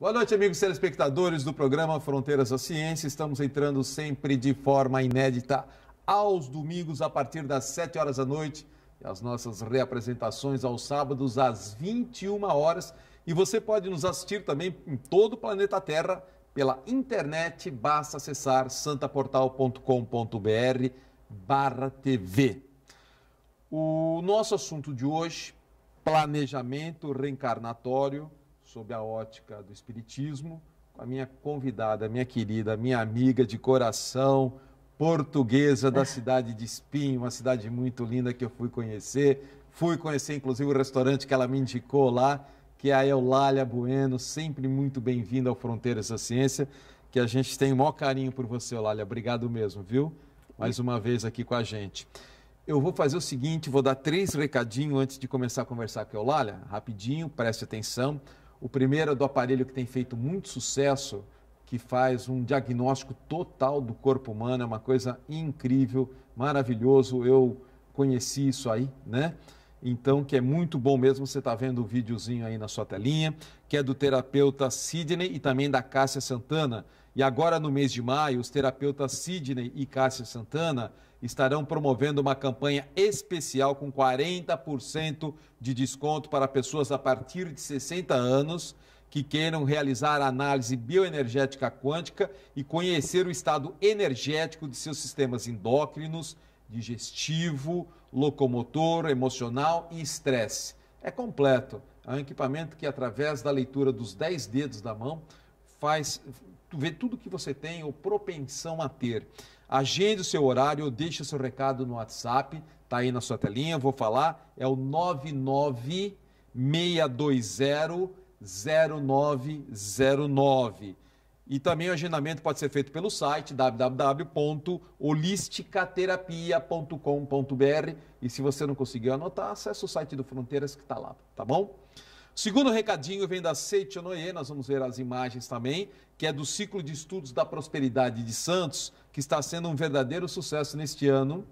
Boa noite, amigos telespectadores do programa Fronteiras da Ciência. Estamos entrando sempre de forma inédita aos domingos, a partir das 7 horas da noite, e as nossas reapresentações aos sábados, às 21 horas. E você pode nos assistir também em todo o planeta Terra pela internet. Basta acessar santaportal.com.br barra TV. O nosso assunto de hoje, planejamento reencarnatório sob a ótica do Espiritismo, com a minha convidada, minha querida, minha amiga de coração, portuguesa da é. cidade de Espinho, uma cidade muito linda que eu fui conhecer. Fui conhecer, inclusive, o restaurante que ela me indicou lá, que é a Eulália Bueno, sempre muito bem-vinda ao Fronteiras da Ciência, que a gente tem o maior carinho por você, Eulália. Obrigado mesmo, viu? Mais uma vez aqui com a gente. Eu vou fazer o seguinte, vou dar três recadinhos antes de começar a conversar com a Eulália, rapidinho, preste atenção. O primeiro é do aparelho que tem feito muito sucesso, que faz um diagnóstico total do corpo humano, é uma coisa incrível, maravilhoso. Eu conheci isso aí, né? Então, que é muito bom mesmo, você está vendo o videozinho aí na sua telinha, que é do terapeuta Sidney e também da Cássia Santana. E agora, no mês de maio, os terapeutas Sidney e Cássia Santana estarão promovendo uma campanha especial com 40% de desconto para pessoas a partir de 60 anos que queiram realizar análise bioenergética quântica e conhecer o estado energético de seus sistemas endócrinos, digestivo, locomotor, emocional e estresse. É completo. É um equipamento que, através da leitura dos 10 dedos da mão, faz ver tudo que você tem ou propensão a ter. Agende o seu horário ou deixe o seu recado no WhatsApp, tá aí na sua telinha, vou falar, é o 996200909. E também o agendamento pode ser feito pelo site www.holisticaterapia.com.br e se você não conseguiu anotar, acesse o site do Fronteiras que está lá, tá bom? Segundo recadinho vem da Seichonoye, nós vamos ver as imagens também, que é do ciclo de estudos da prosperidade de Santos, que está sendo um verdadeiro sucesso neste ano.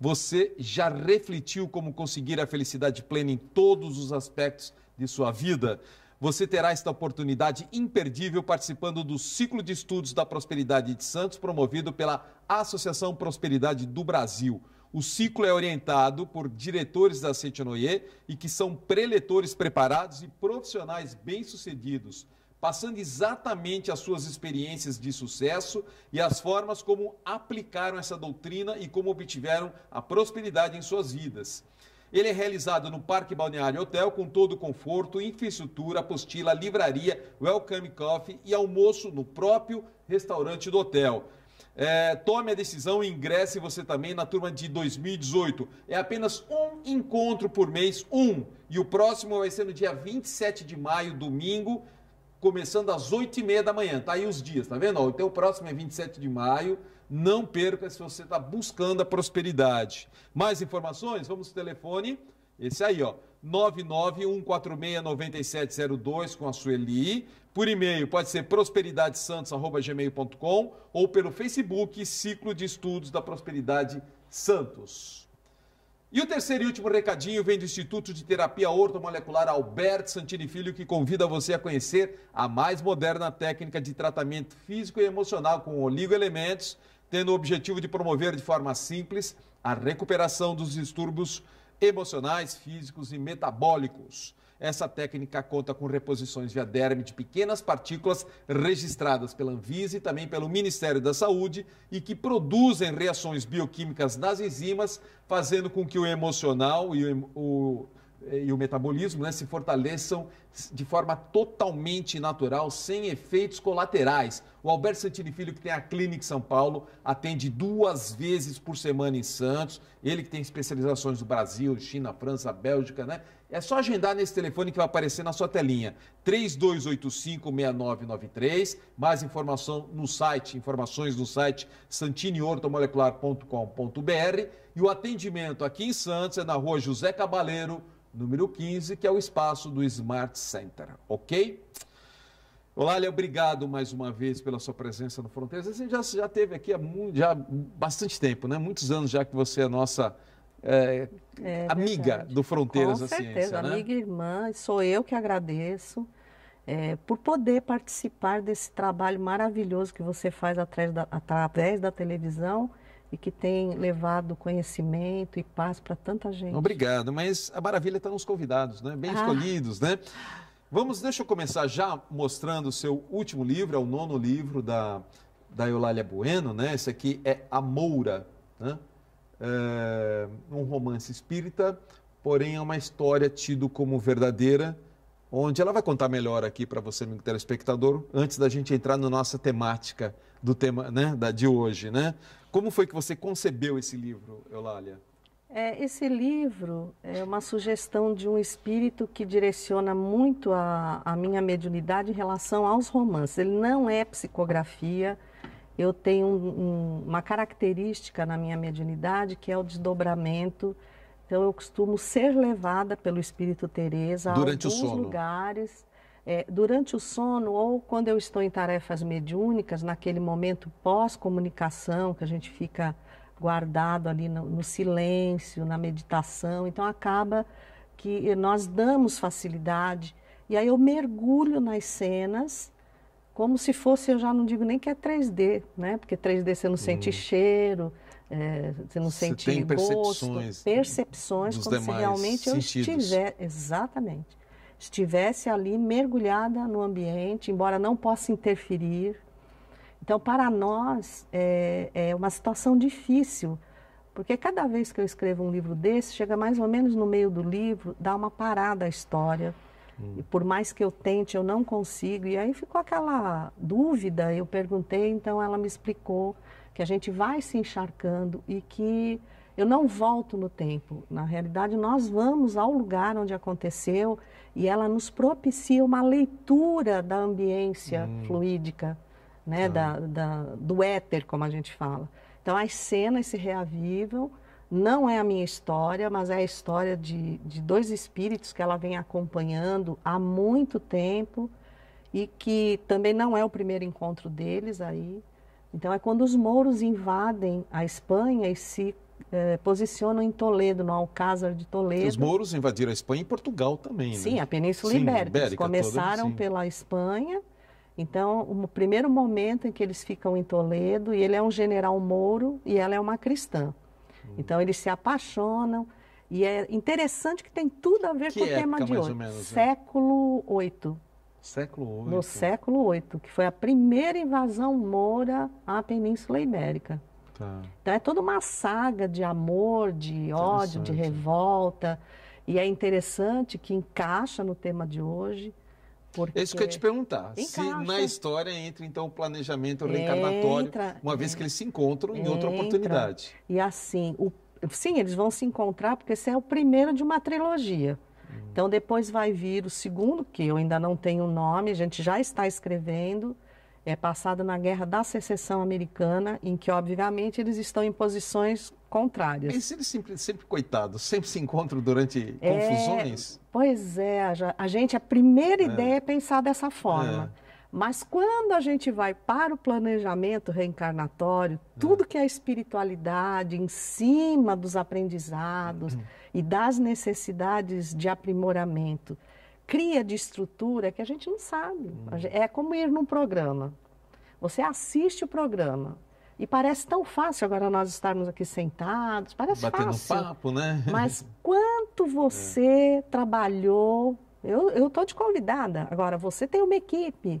Você já refletiu como conseguir a felicidade plena em todos os aspectos de sua vida? Você terá esta oportunidade imperdível participando do ciclo de estudos da prosperidade de Santos, promovido pela Associação Prosperidade do Brasil. O ciclo é orientado por diretores da Seichonoye e que são preletores preparados e profissionais bem-sucedidos, passando exatamente as suas experiências de sucesso e as formas como aplicaram essa doutrina e como obtiveram a prosperidade em suas vidas. Ele é realizado no Parque Balneário Hotel com todo o conforto, infraestrutura, apostila, livraria, welcome coffee e almoço no próprio restaurante do hotel. É, tome a decisão e ingresse você também na turma de 2018. É apenas um encontro por mês, um. E o próximo vai ser no dia 27 de maio, domingo, começando às 8h30 da manhã. Tá aí os dias, tá vendo? Então o próximo é 27 de maio. Não perca se você está buscando a prosperidade. Mais informações? Vamos ao telefone. Esse aí, ó. 991469702 com a Sueli. Por e-mail pode ser prosperidadesantos@gmail.com ou pelo Facebook Ciclo de Estudos da Prosperidade Santos. E o terceiro e último recadinho vem do Instituto de Terapia Ortomolecular Alberto Santini Filho, que convida você a conhecer a mais moderna técnica de tratamento físico e emocional com oligoelementos, tendo o objetivo de promover de forma simples a recuperação dos distúrbios emocionais, físicos e metabólicos. Essa técnica conta com reposições via derme de pequenas partículas registradas pela Anvisa e também pelo Ministério da Saúde e que produzem reações bioquímicas nas enzimas, fazendo com que o emocional e o, eh, e o metabolismo né, se fortaleçam de forma totalmente natural, sem efeitos colaterais. O Alberto Santini Filho, que tem a Clínica São Paulo, atende duas vezes por semana em Santos. Ele que tem especializações no Brasil, China, França, Bélgica, né? É só agendar nesse telefone que vai aparecer na sua telinha. 3285-6993. Mais informação no site, informações no site santiniortomolecular.com.br. E o atendimento aqui em Santos é na rua José Cabaleiro, número 15, que é o espaço do Smart Center, ok? Olália, obrigado mais uma vez pela sua presença no Fronteiras. Você já, já teve aqui há muito, já bastante tempo, né? Muitos anos já que você é nossa é, é, amiga verdade. do Fronteiras Com da certeza, Ciência, né? amiga e irmã. Sou eu que agradeço é, por poder participar desse trabalho maravilhoso que você faz da, através da televisão e que tem levado conhecimento e paz para tanta gente. Obrigado, mas a maravilha está nos convidados, né? Bem ah. escolhidos, né? Vamos, deixa eu começar já mostrando o seu último livro, é o nono livro da, da Eulália Bueno, né? Esse aqui é A Moura, né? É um romance espírita, porém é uma história tido como verdadeira, onde ela vai contar melhor aqui para você, meu telespectador, antes da gente entrar na nossa temática do tema né, da, de hoje, né? Como foi que você concebeu esse livro, Eulália? É, esse livro é uma sugestão de um espírito que direciona muito a, a minha mediunidade em relação aos romances. Ele não é psicografia. Eu tenho um, um, uma característica na minha mediunidade que é o desdobramento. Então eu costumo ser levada pelo espírito Teresa a alguns lugares é, durante o sono ou quando eu estou em tarefas mediúnicas, naquele momento pós-comunicação, que a gente fica guardado ali no, no, silêncio, na meditação, então acaba que nós damos facilidade. E aí eu mergulho nas cenas, como se fosse, eu já não digo nem que é 3D, né? Porque 3D você não sente hum. cheiro, é, você não você sente tem gosto, percepções, percepções como se realmente sentidos. eu estiver. Exatamente estivesse ali mergulhada no ambiente, embora não possa interferir. Então, para nós, é, é uma situação difícil, porque cada vez que eu escrevo um livro desse, chega mais ou menos no meio do livro, dá uma parada a história. Hum. E por mais que eu tente, eu não consigo. E aí ficou aquela dúvida, eu perguntei, então ela me explicou que a gente vai se encharcando e que eu não volto no tempo. Na realidade, nós vamos ao lugar onde aconteceu e ela nos propicia uma leitura da ambiência hum. fluídica, né? Ah. Da, da, do éter, como a gente fala. Então, as cenas se reavivam. Não é a minha história, mas é a história de, de dois espíritos que ela vem acompanhando há muito tempo e que também não é o primeiro encontro deles aí. Então, é quando os mouros invadem a Espanha e se é, posicionam em Toledo, no Alcázar de Toledo. Os mouros invadiram a Espanha e Portugal também, né? Sim, a Península sim, Ibérica. Ibérica. Eles começaram toda, pela Espanha. Então, o primeiro momento em que eles ficam em Toledo, e ele é um general mouro e ela é uma cristã. Hum. Então, eles se apaixonam. E é interessante que tem tudo a ver que com o tema de hoje. Menos, né? século VIII. Século VIII. No século VIII, que foi a primeira invasão moura à Península Ibérica. Tá. Então é toda uma saga de amor, de ódio, de revolta. E é interessante que encaixa no tema de hoje. Porque... É isso que eu ia te perguntar. Encaixa. Se na história entra, então, o planejamento reencarnatório, entra, uma vez é. que eles se encontram em outra oportunidade. E assim, o... sim, eles vão se encontrar, porque esse é o primeiro de uma trilogia. Hum. Então, depois vai vir o segundo, que eu ainda não tenho o nome, a gente já está escrevendo, é passada na Guerra da Secessão Americana, em que, obviamente, eles estão em posições contrárias. Mas eles sempre, sempre coitados, sempre se encontram durante é, confusões? Pois é, a gente, a primeira é. ideia é pensar dessa forma. É. Mas quando a gente vai para o planejamento reencarnatório, é. tudo que é espiritualidade em cima dos aprendizados uhum. e das necessidades de aprimoramento cria de estrutura que a gente não sabe. Hum. É como ir num programa. Você assiste o programa. E parece tão fácil agora nós estarmos aqui sentados, parece Batendo fácil. Batendo papo, né? Mas quanto você é. trabalhou... Eu estou te convidada. Agora, você tem uma equipe.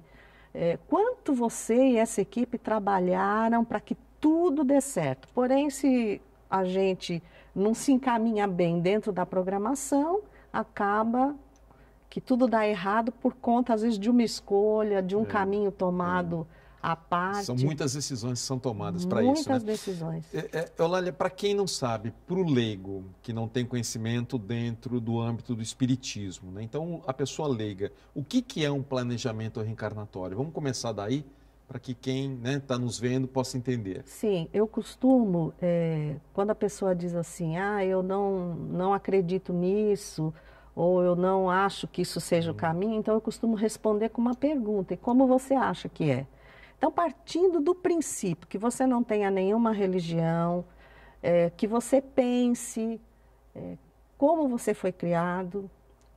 É, quanto você e essa equipe trabalharam para que tudo dê certo. Porém, se a gente não se encaminha bem dentro da programação, acaba que tudo dá errado por conta, às vezes, de uma escolha, de um é, caminho tomado é. à parte. São muitas decisões que são tomadas para isso. Muitas né? decisões. É, é Eulália, para quem não sabe, para o leigo, que não tem conhecimento dentro do âmbito do espiritismo, né? então a pessoa leiga, o que, que é um planejamento reencarnatório? Vamos começar daí? Para que quem está né, tá nos vendo possa entender. Sim, eu costumo, eh, quando a pessoa diz assim, ah, eu não, não acredito nisso, ou eu não acho que isso seja o caminho, então eu costumo responder com uma pergunta: e como você acha que é? Então, partindo do princípio que você não tenha nenhuma religião, é, que você pense é, como você foi criado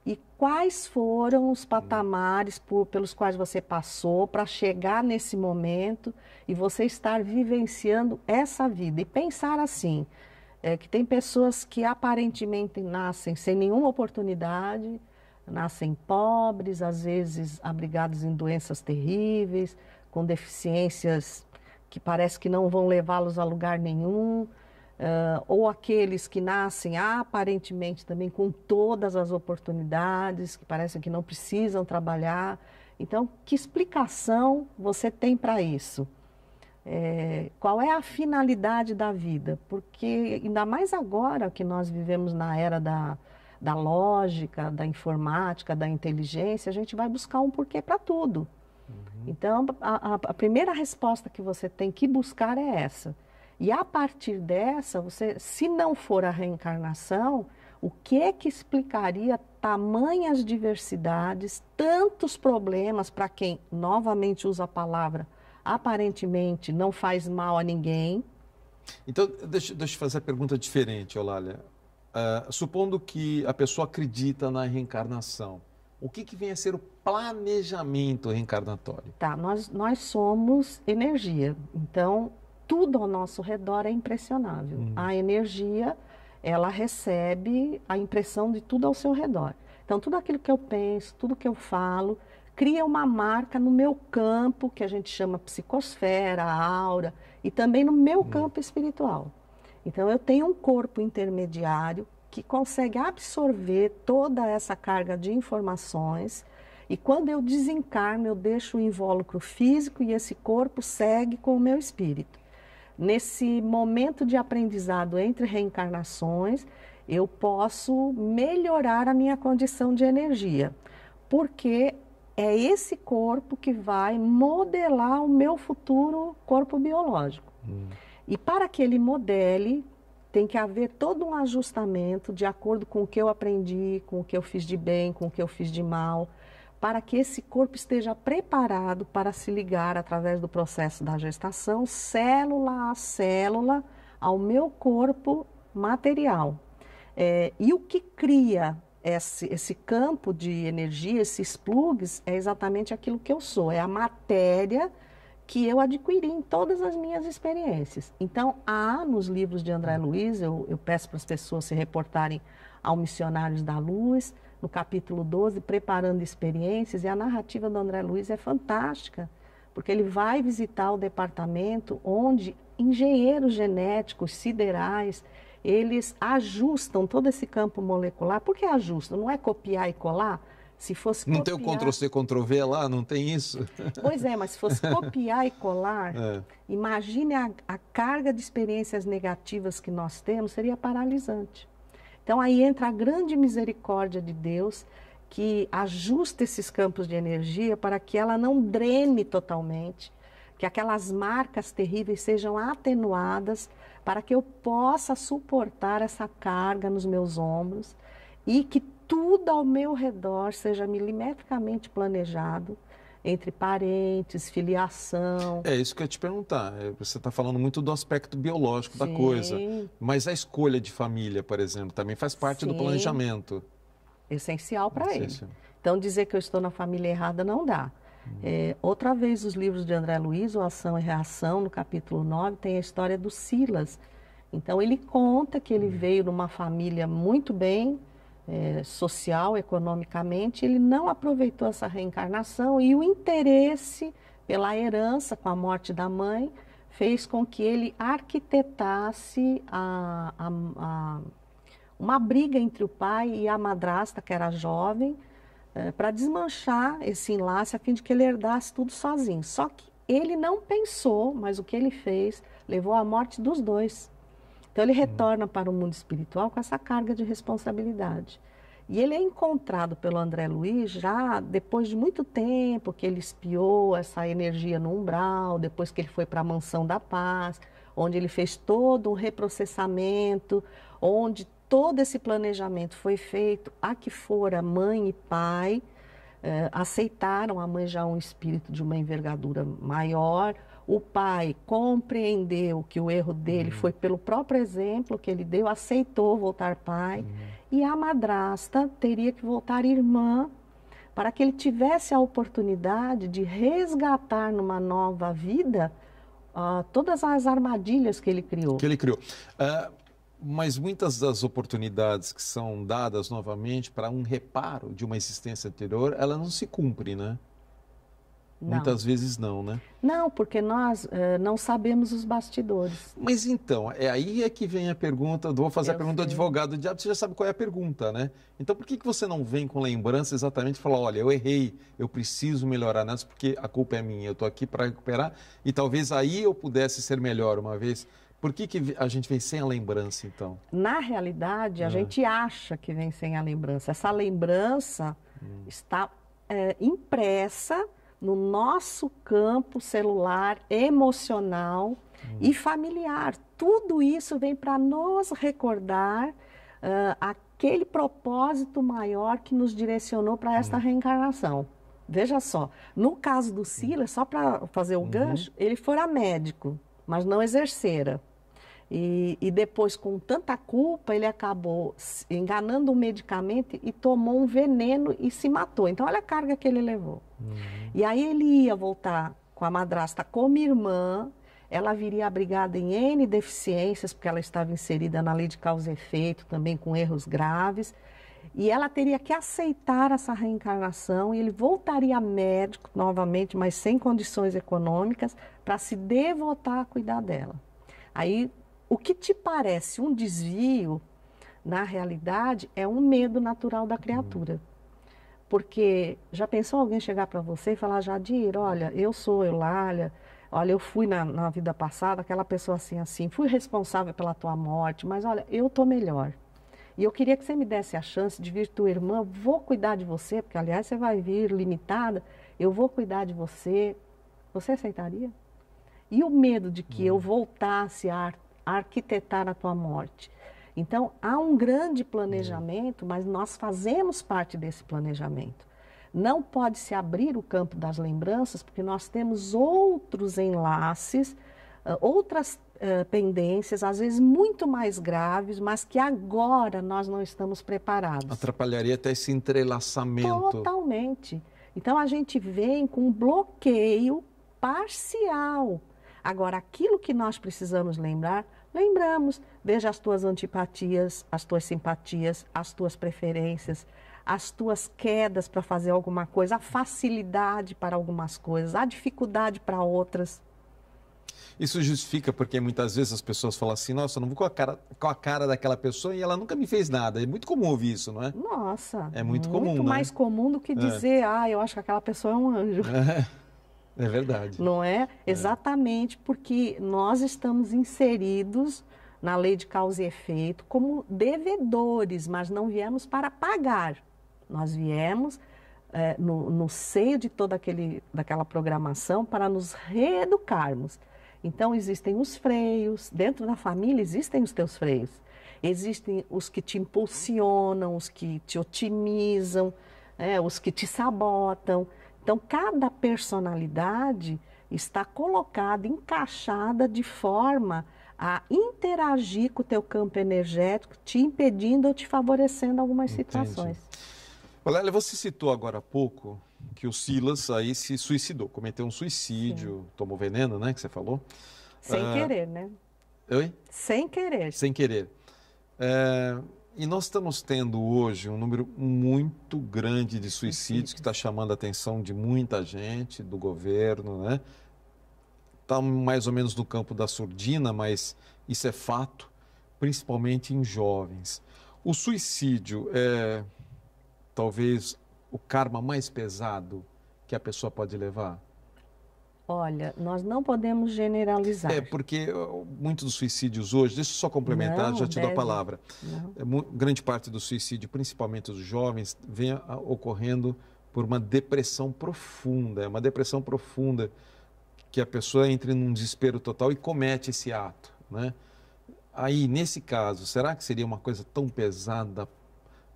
e quais foram os patamares por, pelos quais você passou para chegar nesse momento e você estar vivenciando essa vida. E pensar assim: é que tem pessoas que aparentemente nascem sem nenhuma oportunidade, nascem pobres, às vezes abrigados em doenças terríveis, com deficiências que parece que não vão levá-los a lugar nenhum, uh, ou aqueles que nascem aparentemente também com todas as oportunidades, que parecem que não precisam trabalhar. Então, que explicação você tem para isso? é, qual é a finalidade da vida, porque ainda mais agora que nós vivemos na era da, da lógica, da informática, da inteligência, a gente vai buscar um porquê para tudo. Uhum. Então, a, a, primeira resposta que você tem que buscar é essa. E a partir dessa, você, se não for a reencarnação, o que que explicaria tamanhas diversidades, tantos problemas para quem novamente usa a palavra aparentemente não faz mal a ninguém. Então, deixa, deixa eu fazer a pergunta diferente, Olália. Uh, supondo que a pessoa acredita na reencarnação, o que, que vem a ser o planejamento reencarnatório? Tá, nós, nós somos energia. Então, tudo ao nosso redor é impressionável. Hum. A energia, ela recebe a impressão de tudo ao seu redor. Então, tudo aquilo que eu penso, tudo que eu falo, cria uma marca no meu campo, que a gente chama psicosfera, aura, e também no meu hum. campo espiritual. Então, eu tenho um corpo intermediário que consegue absorver toda essa carga de informações. E quando eu desencarno, eu deixo o invólucro físico e esse corpo segue com o meu espírito. Nesse momento de aprendizado entre reencarnações, eu posso melhorar a minha condição de energia, porque é esse corpo que vai modelar o meu futuro corpo biológico. Hum. E para que ele modele, tem que haver todo um ajustamento de acordo com o que eu aprendi, com o que eu fiz de bem, com o que eu fiz de mal, para que esse corpo esteja preparado para se ligar através do processo da gestação, célula a célula, ao meu corpo material. É, e o que cria esse, esse campo de energia, esses plugs, é exatamente aquilo que eu sou, é a matéria que eu adquiri em todas as minhas experiências. Então, há nos livros de André Luiz, eu, eu peço para as pessoas se reportarem ao Missionários da Luz, no capítulo 12, Preparando Experiências, e a narrativa do André Luiz é fantástica, porque ele vai visitar o departamento onde engenheiros genéticos, siderais, eles ajustam todo esse campo molecular. Por que ajustam? Não é copiar e colar? Se fosse Não copiar... tem o Ctrl-C, Ctrl-V lá? Não tem isso? Pois é, mas se fosse copiar e colar, é. imagine a, a carga de experiências negativas que nós temos, seria paralisante. Então aí entra a grande misericórdia de Deus que ajusta esses campos de energia para que ela não drene totalmente, que aquelas marcas terríveis sejam atenuadas para que eu possa suportar essa carga nos meus ombros e que tudo ao meu redor seja milimetricamente planejado entre parentes, filiação. É isso que eu ia te perguntar. É, você está falando muito do aspecto biológico Sim. da coisa, mas a escolha de família, por exemplo, também faz parte Sim. do planejamento. Essencial para ele. Então, dizer que eu estou na família errada não dá. É, outra vez, os livros de André Luiz, o Ação e Reação, no capítulo 9, tem a história do Silas. Então, ele conta que ele hum. veio numa família muito bem, é, social, economicamente, ele não aproveitou essa reencarnação e o interesse pela herança com a morte da mãe fez com que ele arquitetasse a, a, a, uma briga entre o pai e a madrasta, que era jovem, é, para desmanchar esse enlace a fim de que ele herdasse tudo sozinho. Só que ele não pensou, mas o que ele fez levou à morte dos dois. Então ele retorna para o mundo espiritual com essa carga de responsabilidade. E ele é encontrado pelo André Luiz já depois de muito tempo que ele espiou essa energia no umbral, depois que ele foi para a Mansão da Paz, onde ele fez todo um reprocessamento, onde todo esse planejamento foi feito, a que fora mãe e pai eh, aceitaram a mãe já um espírito de uma envergadura maior, o pai compreendeu que o erro dele uhum. foi pelo próprio exemplo que ele deu, aceitou voltar pai, uhum. e a madrasta teria que voltar irmã para que ele tivesse a oportunidade de resgatar numa nova vida uh, todas as armadilhas que ele criou. Que ele criou. Uh mas muitas das oportunidades que são dadas novamente para um reparo de uma existência anterior, ela não se cumpre, né? Não. Muitas vezes não, né? Não, porque nós uh, não sabemos os bastidores. Mas então, é aí é que vem a pergunta, vou fazer Eu a pergunta sei. do advogado diabo, você já sabe qual é a pergunta, né? Então por que, que você não vem com lembrança exatamente e fala, olha, eu errei, eu preciso melhorar nessa, porque a culpa é minha, eu estou aqui para recuperar, e talvez aí eu pudesse ser melhor, uma vez por que, que a gente vem sem a lembrança, então? Na realidade, a é. gente acha que vem sem a lembrança. Essa lembrança hum. está é, impressa no nosso campo celular, emocional hum. e familiar. Tudo isso vem para nos recordar uh, aquele propósito maior que nos direcionou para esta hum. reencarnação. Veja só, no caso do Silas, só para fazer o uhum. gancho, ele fora médico mas não exercera. E, e, depois, com tanta culpa, ele acabou enganando o medicamento e tomou um veneno e se matou. Então, olha a carga que ele levou. Uhum. E aí ele ia voltar com a madrasta como irmã, ela viria abrigada em N deficiências, porque ela estava inserida na lei de causa e efeito, também com erros graves. E ela teria que aceitar essa reencarnação e ele voltaria médico novamente, mas sem condições econômicas, para se devotar a cuidar dela. Aí, o que te parece um desvio, na realidade, é um medo natural da criatura. Porque já pensou alguém chegar para você e falar, Jadir, olha, eu sou Eulália, olha, eu fui na, na vida passada aquela pessoa assim, assim, fui responsável pela tua morte, mas olha, eu tô melhor. E eu queria que você me desse a chance de vir tua irmã, vou cuidar de você, porque aliás você vai vir limitada, eu vou cuidar de você. Você aceitaria? E o medo de que hum. eu voltasse a, a arquitetar a tua morte. Então, há um grande planejamento, é. mas nós fazemos parte desse planejamento. Não pode se abrir o campo das lembranças, porque nós temos outros enlaces, ah, outras eh, pendências, às vezes muito mais graves, mas que agora nós não estamos preparados. Atrapalharia até esse entrelaçamento. Totalmente. Então a gente vem com um bloqueio parcial. Agora, aquilo que nós precisamos lembrar, lembramos. Veja as tuas antipatias, as tuas simpatias, as tuas preferências, as tuas quedas para fazer alguma coisa, a facilidade para algumas coisas, a dificuldade para outras. Isso justifica porque muitas vezes as pessoas falam assim, nossa, eu não vou com a cara, com a cara daquela pessoa e ela nunca me fez nada. É muito comum ouvir isso, não é? Nossa. É muito, muito comum. Muito né? mais né? comum do que é. dizer, é. ah, eu acho que aquela pessoa é um anjo. É. É verdade. Não é? é? Exatamente porque nós estamos inseridos na lei de causa e efeito como devedores, mas não viemos para pagar. Nós viemos é, no, no seio de toda aquele, daquela programação para nos reeducarmos. Então, existem os freios, dentro da família existem os teus freios. Existem os que te impulsionam, os que te otimizam, né? os que te sabotam. Então, cada personalidade está colocada, encaixada de forma a interagir com o teu campo energético, te impedindo ou te favorecendo algumas Entendi. situações. Valéria, você citou agora há pouco que o Silas aí se suicidou, cometeu um suicídio, Sim. tomou veneno, né, que você falou. Sem ah, querer, né? Oi? Sem querer. Sem querer. É, e nós estamos tendo hoje um número muito grande de suicídios que está chamando a atenção de muita gente, do governo, né? Está mais ou menos no campo da surdina, mas isso é fato, principalmente em jovens. O suicídio é talvez o karma mais pesado que a pessoa pode levar? Olha, nós não podemos generalizar. É, porque muitos dos suicídios hoje, deixa eu só complementar, não, já te deve, dou a palavra. É grande parte do suicídio, principalmente dos jovens, vem ocorrendo por uma depressão profunda. É uma depressão profunda que a pessoa entra num desespero total e comete esse ato, né? Aí, nesse caso, será que seria uma coisa tão pesada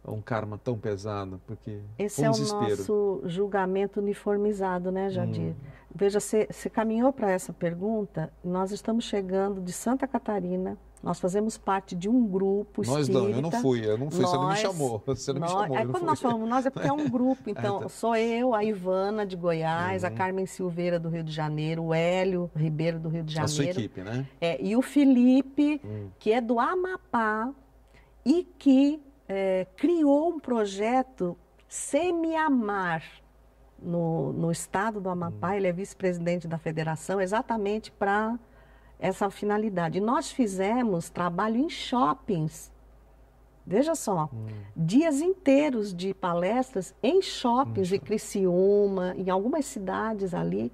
é um karma tão pesado, porque esse é o nosso julgamento uniformizado, né, Jadir? Hum. Veja, você caminhou para essa pergunta. Nós estamos chegando de Santa Catarina. Nós fazemos parte de um grupo nós espírita. Nós não, eu não fui, eu não fui, nós, você não me chamou. Você não nós, me chamou. É quando nós falamos nós é porque é um grupo, então é, tá. sou eu, a Ivana de Goiás, uhum. a Carmen Silveira do Rio de Janeiro, o Hélio Ribeiro do Rio de Janeiro. A sua equipe, né? É, e o Felipe, uhum. que é do Amapá e que é, criou um projeto Semi-Amar no, no estado do Amapá. Hum. Ele é vice-presidente da federação, exatamente para essa finalidade. nós fizemos trabalho em shoppings. Veja só, hum. dias inteiros de palestras em shoppings hum. em Criciúma, em algumas cidades ali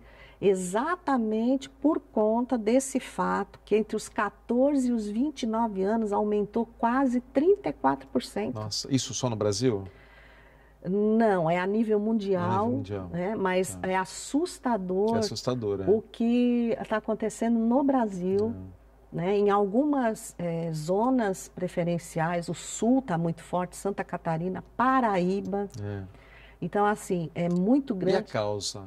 exatamente por conta desse fato que entre os 14 e os 29 anos aumentou quase 34%. Nossa, isso só no Brasil? Não, é a nível mundial, a nível mundial. Né? mas é. é assustador, é assustador é. o que está acontecendo no Brasil. É. Né? Em algumas é, zonas preferenciais, o Sul está muito forte, Santa Catarina, Paraíba. É. Então, assim, é muito grande. E a causa?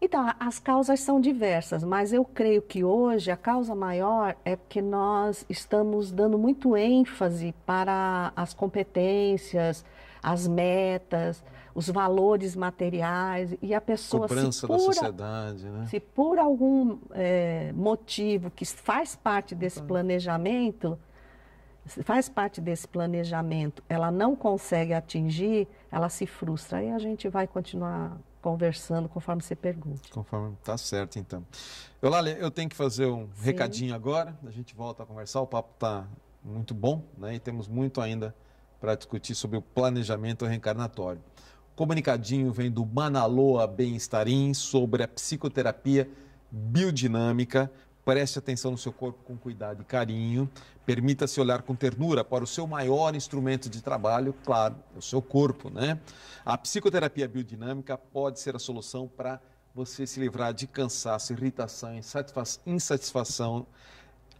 Então, as causas são diversas, mas eu creio que hoje a causa maior é porque nós estamos dando muito ênfase para as competências, as metas, os valores materiais e a pessoa Cobrança se por, da sociedade, né? se por algum é, motivo que faz parte desse uhum. planejamento, faz parte desse planejamento, ela não consegue atingir, ela se frustra e a gente vai continuar conversando conforme você pergunta. Conforme tá certo, então. Eulália, eu tenho que fazer um Sim. recadinho agora, a gente volta a conversar, o papo tá muito bom, né? E temos muito ainda para discutir sobre o planejamento reencarnatório. O comunicadinho vem do Manaloa Bem-Estarim sobre a psicoterapia biodinâmica Preste atenção no seu corpo com cuidado e carinho. Permita-se olhar com ternura para o seu maior instrumento de trabalho, claro, é o seu corpo, né? A psicoterapia biodinâmica pode ser a solução para você se livrar de cansaço, irritação, insatisfação,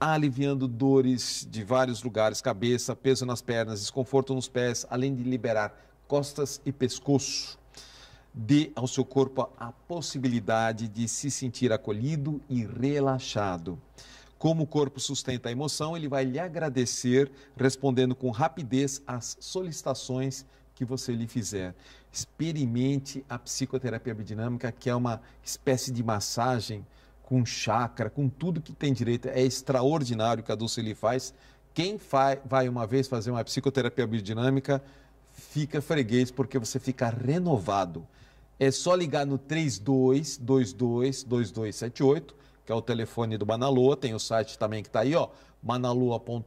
aliviando dores de vários lugares, cabeça, peso nas pernas, desconforto nos pés, além de liberar costas e pescoço dê ao seu corpo a possibilidade de se sentir acolhido e relaxado. Como o corpo sustenta a emoção, ele vai lhe agradecer, respondendo com rapidez às solicitações que você lhe fizer. Experimente a psicoterapia biodinâmica, que é uma espécie de massagem com chakra, com tudo que tem direito. É extraordinário o que a Dulce lhe faz. Quem vai uma vez fazer uma psicoterapia biodinâmica, fica freguês, porque você fica renovado. É só ligar no 32222278, que é o telefone do Manalua, tem o site também que está aí, ó, manaloa.com.br,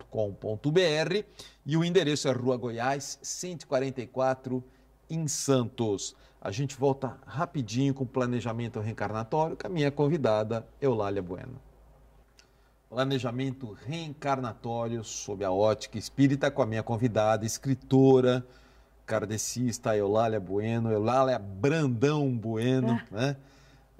e o endereço é Rua Goiás, 144, em Santos. A gente volta rapidinho com o planejamento reencarnatório, com a minha convidada, Eulália Bueno. Planejamento reencarnatório sob a ótica espírita, com a minha convidada, escritora, kardecista Eulália Bueno, Eulália Brandão Bueno, é. né?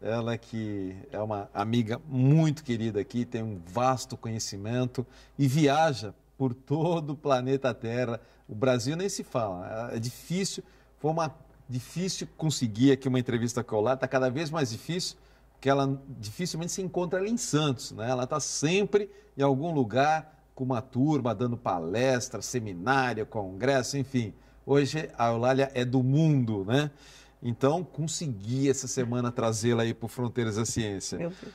Ela que é uma amiga muito querida aqui, tem um vasto conhecimento e viaja por todo o planeta Terra. O Brasil nem se fala, é difícil, foi uma difícil conseguir aqui uma entrevista com a Eulália, está cada vez mais difícil, porque ela dificilmente se encontra ali em Santos, né? Ela está sempre em algum lugar com uma turma, dando palestra, seminário, congresso, enfim. Hoje a Eulália é do mundo, né? Então, consegui essa semana trazê-la aí para Fronteiras da Ciência. Meu Deus.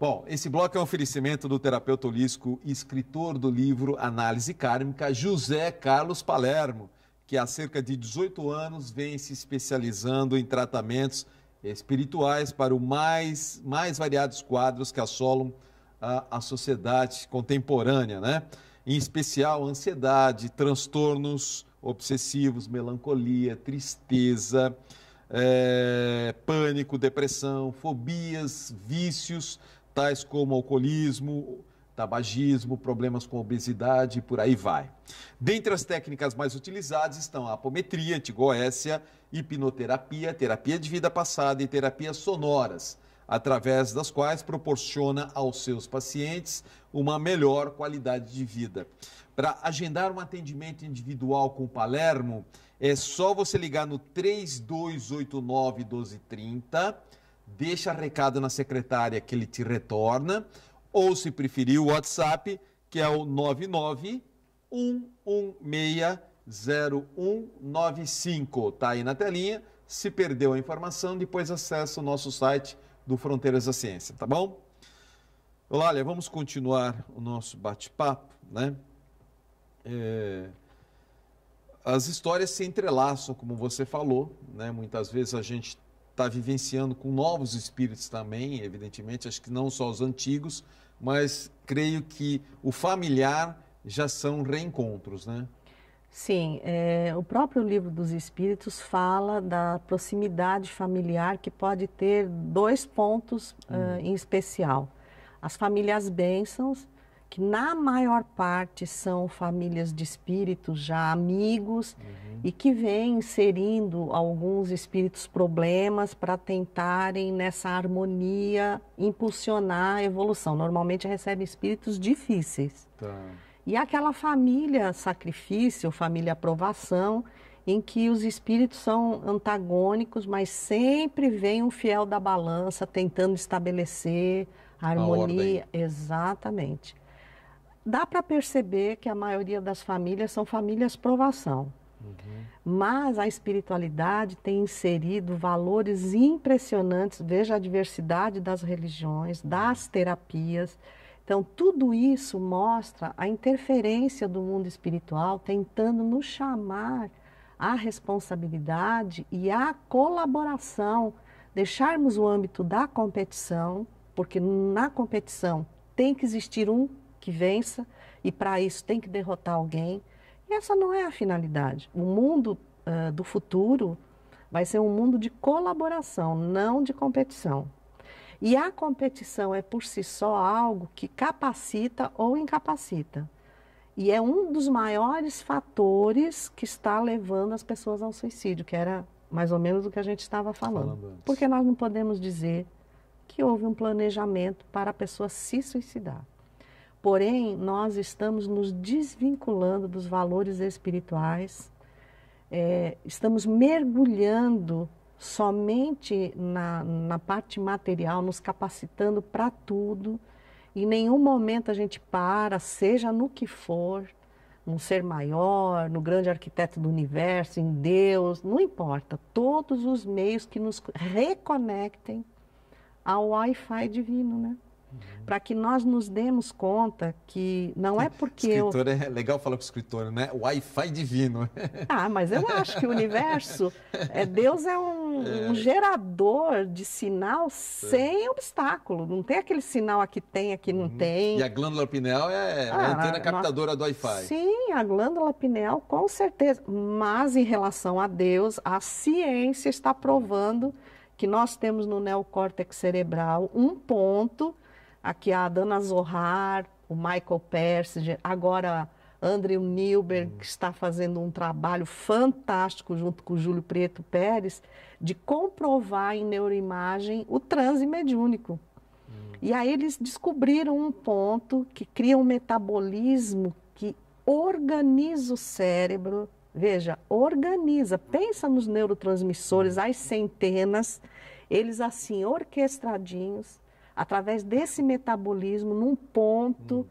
Bom, esse bloco é um oferecimento do terapeuta holístico e escritor do livro Análise Kármica, José Carlos Palermo, que há cerca de 18 anos vem se especializando em tratamentos espirituais para os mais, mais variados quadros que assolam a, a sociedade contemporânea, né? Em especial ansiedade, transtornos obsessivos, melancolia, tristeza, é, pânico, depressão, fobias, vícios, tais como alcoolismo, tabagismo, problemas com obesidade, por aí vai. Dentre as técnicas mais utilizadas estão a apometria, antigoécia, hipnoterapia, terapia de vida passada e terapias sonoras através das quais proporciona aos seus pacientes uma melhor qualidade de vida. Para agendar um atendimento individual com Palermo, é só você ligar no 3289 1230, deixa recado na secretária que ele te retorna, ou se preferir o WhatsApp, que é o 991160195. 116 Tá aí na telinha. Se perdeu a informação, depois acessa o nosso site do Fronteiras da Ciência, tá bom? Olha, vamos continuar o nosso bate-papo, né? É... As histórias se entrelaçam, como você falou, né? Muitas vezes a gente está vivenciando com novos espíritos também, evidentemente, acho que não só os antigos, mas creio que o familiar já são reencontros, né? Sim, é, o próprio livro dos Espíritos fala da proximidade familiar que pode ter dois pontos hum. uh, em especial: as famílias bênçãos, que na maior parte são famílias de espíritos já amigos uhum. e que vêm inserindo alguns espíritos problemas para tentarem nessa harmonia impulsionar a evolução. Normalmente recebem espíritos difíceis. Tá. E aquela família sacrifício, família aprovação, em que os espíritos são antagônicos, mas sempre vem um fiel da balança tentando estabelecer a harmonia. A Exatamente. Dá para perceber que a maioria das famílias são famílias provação. Uhum. Mas a espiritualidade tem inserido valores impressionantes, veja a diversidade das religiões, das uhum. terapias, então, tudo isso mostra a interferência do mundo espiritual tentando nos chamar à responsabilidade e à colaboração, deixarmos o âmbito da competição, porque na competição tem que existir um que vença e para isso tem que derrotar alguém. E essa não é a finalidade. O mundo uh, do futuro vai ser um mundo de colaboração, não de competição. E a competição é por si só algo que capacita ou incapacita. E é um dos maiores fatores que está levando as pessoas ao suicídio, que era mais ou menos o que a gente estava falando. falando Porque nós não podemos dizer que houve um planejamento para a pessoa se suicidar. Porém, nós estamos nos desvinculando dos valores espirituais, é, estamos mergulhando somente na, na parte material, nos capacitando para tudo. Em nenhum momento a gente para, seja no que for, num ser maior, no grande arquiteto do universo, em Deus, não importa. Todos os meios que nos reconectem ao Wi-Fi divino, né? Uhum. Para que nós nos demos conta que não é porque. Escritor eu... é legal falar com o escritor, né? Wi-Fi divino. Ah, mas eu acho que o universo. É, Deus é um, é. um gerador de sinal é. sem obstáculo. Não tem aquele sinal aqui tem, aqui não uhum. tem. E a glândula pineal é ah, a antena captadora nós... do Wi-Fi. Sim, a glândula pineal, com certeza. Mas em relação a Deus, a ciência está provando que nós temos no neocórtex cerebral um ponto Aqui a Dana Zohar, o Michael Persinger, agora Andrew Nilber, que está fazendo um trabalho fantástico junto com o Júlio Preto Pérez, de comprovar em neuroimagem o transe mediúnico. Hum. E aí eles descobriram um ponto que cria um metabolismo que organiza o cérebro. Veja, organiza, pensa nos neurotransmissores, as centenas, eles assim, orquestradinhos, através desse metabolismo num ponto hum.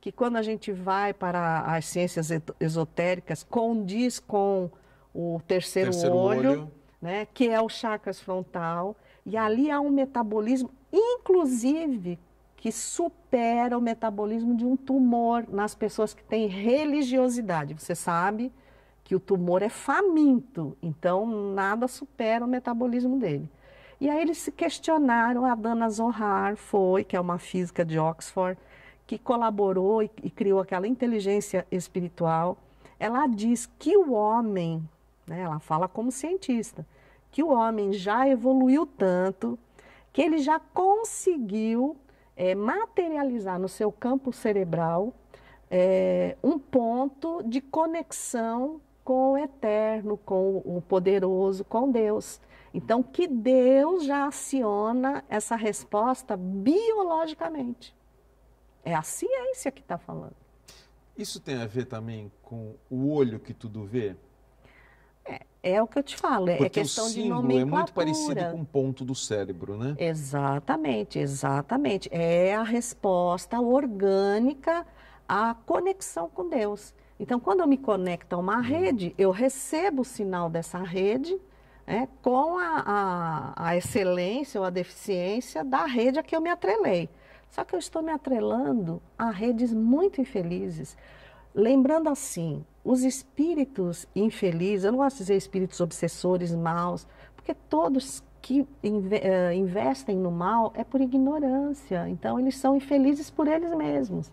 que quando a gente vai para as ciências esotéricas condiz com o terceiro, terceiro olho, olho, né, que é o chakras frontal, e ali há um metabolismo inclusive que supera o metabolismo de um tumor nas pessoas que têm religiosidade. Você sabe que o tumor é faminto, então nada supera o metabolismo dele. E aí eles se questionaram, a Dana Zohar foi, que é uma física de Oxford, que colaborou e, e criou aquela inteligência espiritual. Ela diz que o homem, né, ela fala como cientista, que o homem já evoluiu tanto que ele já conseguiu é, materializar no seu campo cerebral é, um ponto de conexão com o eterno, com o poderoso, com Deus. Então, que Deus já aciona essa resposta biologicamente. É a ciência que está falando. Isso tem a ver também com o olho que tudo vê? É, é o que eu te falo, é Porque questão de é muito parecido com um ponto do cérebro, né? Exatamente, exatamente. É a resposta orgânica à conexão com Deus. Então, quando eu me conecto a uma hum. rede, eu recebo o sinal dessa rede é, com a, a, a excelência ou a deficiência da rede a que eu me atrelei. Só que eu estou me atrelando a redes muito infelizes. Lembrando assim, os espíritos infelizes, eu não gosto de dizer espíritos obsessores, maus, porque todos que eh, investem no mal é por ignorância. Então, eles são infelizes por eles mesmos.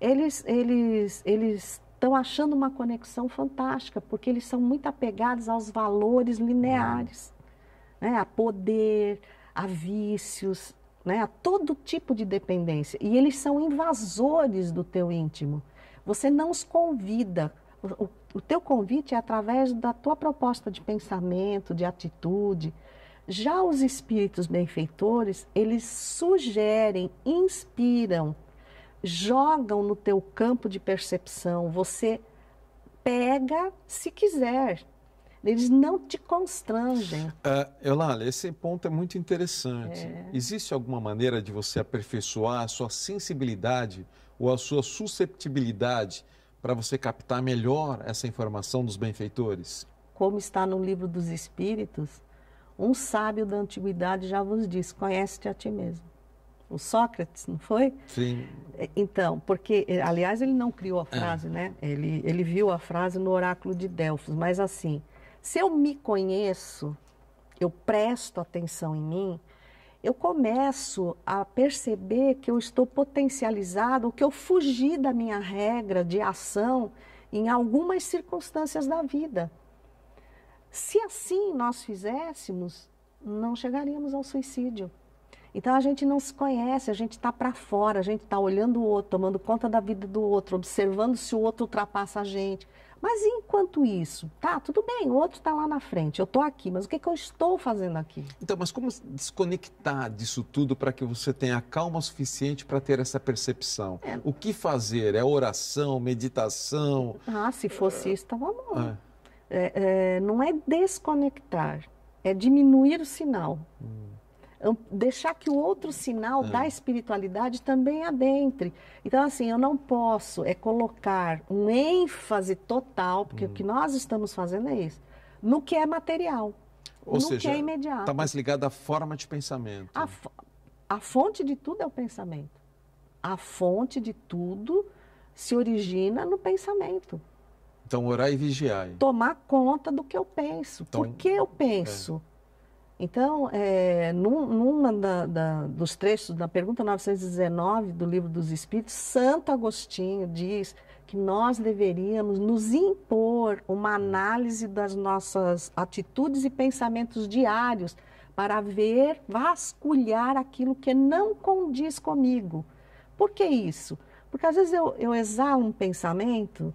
Eles, eles, eles estão achando uma conexão fantástica, porque eles são muito apegados aos valores lineares, né? a poder, a vícios, né? a todo tipo de dependência. E eles são invasores do teu íntimo. Você não os convida. O, o teu convite é através da tua proposta de pensamento, de atitude. Já os espíritos benfeitores, eles sugerem, inspiram, jogam no teu campo de percepção, você pega se quiser. Eles não te constrangem. Uh, é, Eulália, esse ponto é muito interessante. É. Existe alguma maneira de você aperfeiçoar a sua sensibilidade ou a sua susceptibilidade para você captar melhor essa informação dos benfeitores? Como está no livro dos Espíritos, um sábio da antiguidade já vos diz: conhece-te a ti mesmo o Sócrates, não foi? Sim. É, então, porque, eh, aliás, ele não criou a ah. frase, é. né? Ele, ele viu a frase no oráculo de Delfos, mas assim, se eu me conheço, eu presto atenção em mim, eu começo a perceber que eu estou potencializado, que eu fugi da minha regra de ação em algumas circunstâncias da vida. Se assim nós fizéssemos, não chegaríamos ao suicídio. Então a gente não se conhece, a gente está para fora, a gente está olhando o outro, tomando conta da vida do outro, observando se o outro ultrapassa a gente. Mas enquanto isso, tá, tudo bem, o outro está lá na frente, eu estou aqui, mas o que, que eu estou fazendo aqui? Então, mas como desconectar disso tudo para que você tenha calma suficiente para ter essa percepção? É. O que fazer? É oração, meditação? Ah, se fosse isso, estava bom. É. é. É, não é desconectar, é diminuir o sinal. Hum deixar que o outro sinal é. da espiritualidade também adentre. Então, assim, eu não posso é colocar um ênfase total, porque hum. o que nós estamos fazendo é isso, no que é material, Ou no seja, que é imediato. Está mais ligado à forma de pensamento. A, a fonte de tudo é o pensamento. A fonte de tudo se origina no pensamento. Então, orar e vigiar. Tomar conta do que eu penso. Então, Por que eu é. penso? É então, é, num, numa da, da, dos trechos da pergunta 919 do livro dos Espíritos, Santo Agostinho diz que nós deveríamos nos impor uma hum. análise das nossas atitudes e pensamentos diários para ver, vasculhar aquilo que não condiz comigo. Por que isso? Porque às vezes eu, eu exalo um pensamento,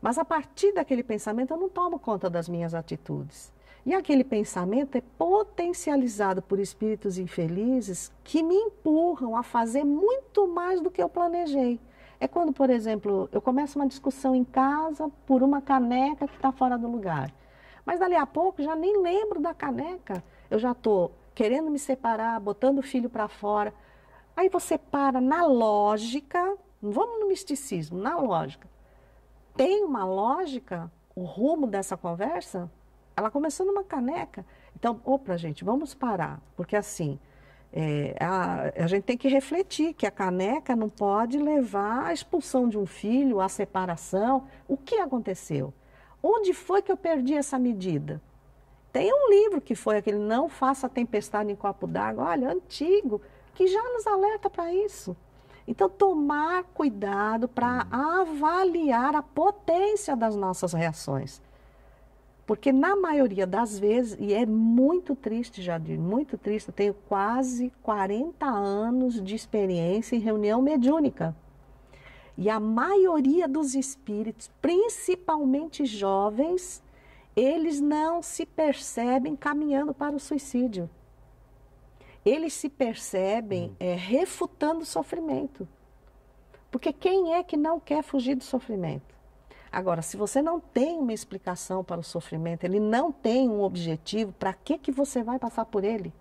mas a partir daquele pensamento eu não tomo conta das minhas atitudes. E aquele pensamento é potencializado por espíritos infelizes que me empurram a fazer muito mais do que eu planejei. É quando, por exemplo, eu começo uma discussão em casa por uma caneca que está fora do lugar. Mas dali a pouco já nem lembro da caneca. Eu já estou querendo me separar, botando o filho para fora. Aí você para na lógica, não vamos no misticismo, na lógica. Tem uma lógica o rumo dessa conversa? Ela começou numa caneca. Então, opa, gente, vamos parar. Porque assim, é, a, a, gente tem que refletir que a caneca não pode levar à expulsão de um filho, à separação. O que aconteceu? Onde foi que eu perdi essa medida? Tem um livro que foi aquele Não Faça Tempestade em Copo d'Água, olha, antigo, que já nos alerta para isso. Então, tomar cuidado para hum. avaliar a potência das nossas reações. Porque na maioria das vezes, e é muito triste, Jadir, muito triste, eu tenho quase 40 anos de experiência em reunião mediúnica. E a maioria dos espíritos, principalmente jovens, eles não se percebem caminhando para o suicídio. Eles se percebem hum. é, refutando o sofrimento. Porque quem é que não quer fugir do sofrimento? Agora, se você não tem uma explicação para o sofrimento, ele não tem um objetivo, para que, que você vai passar por ele?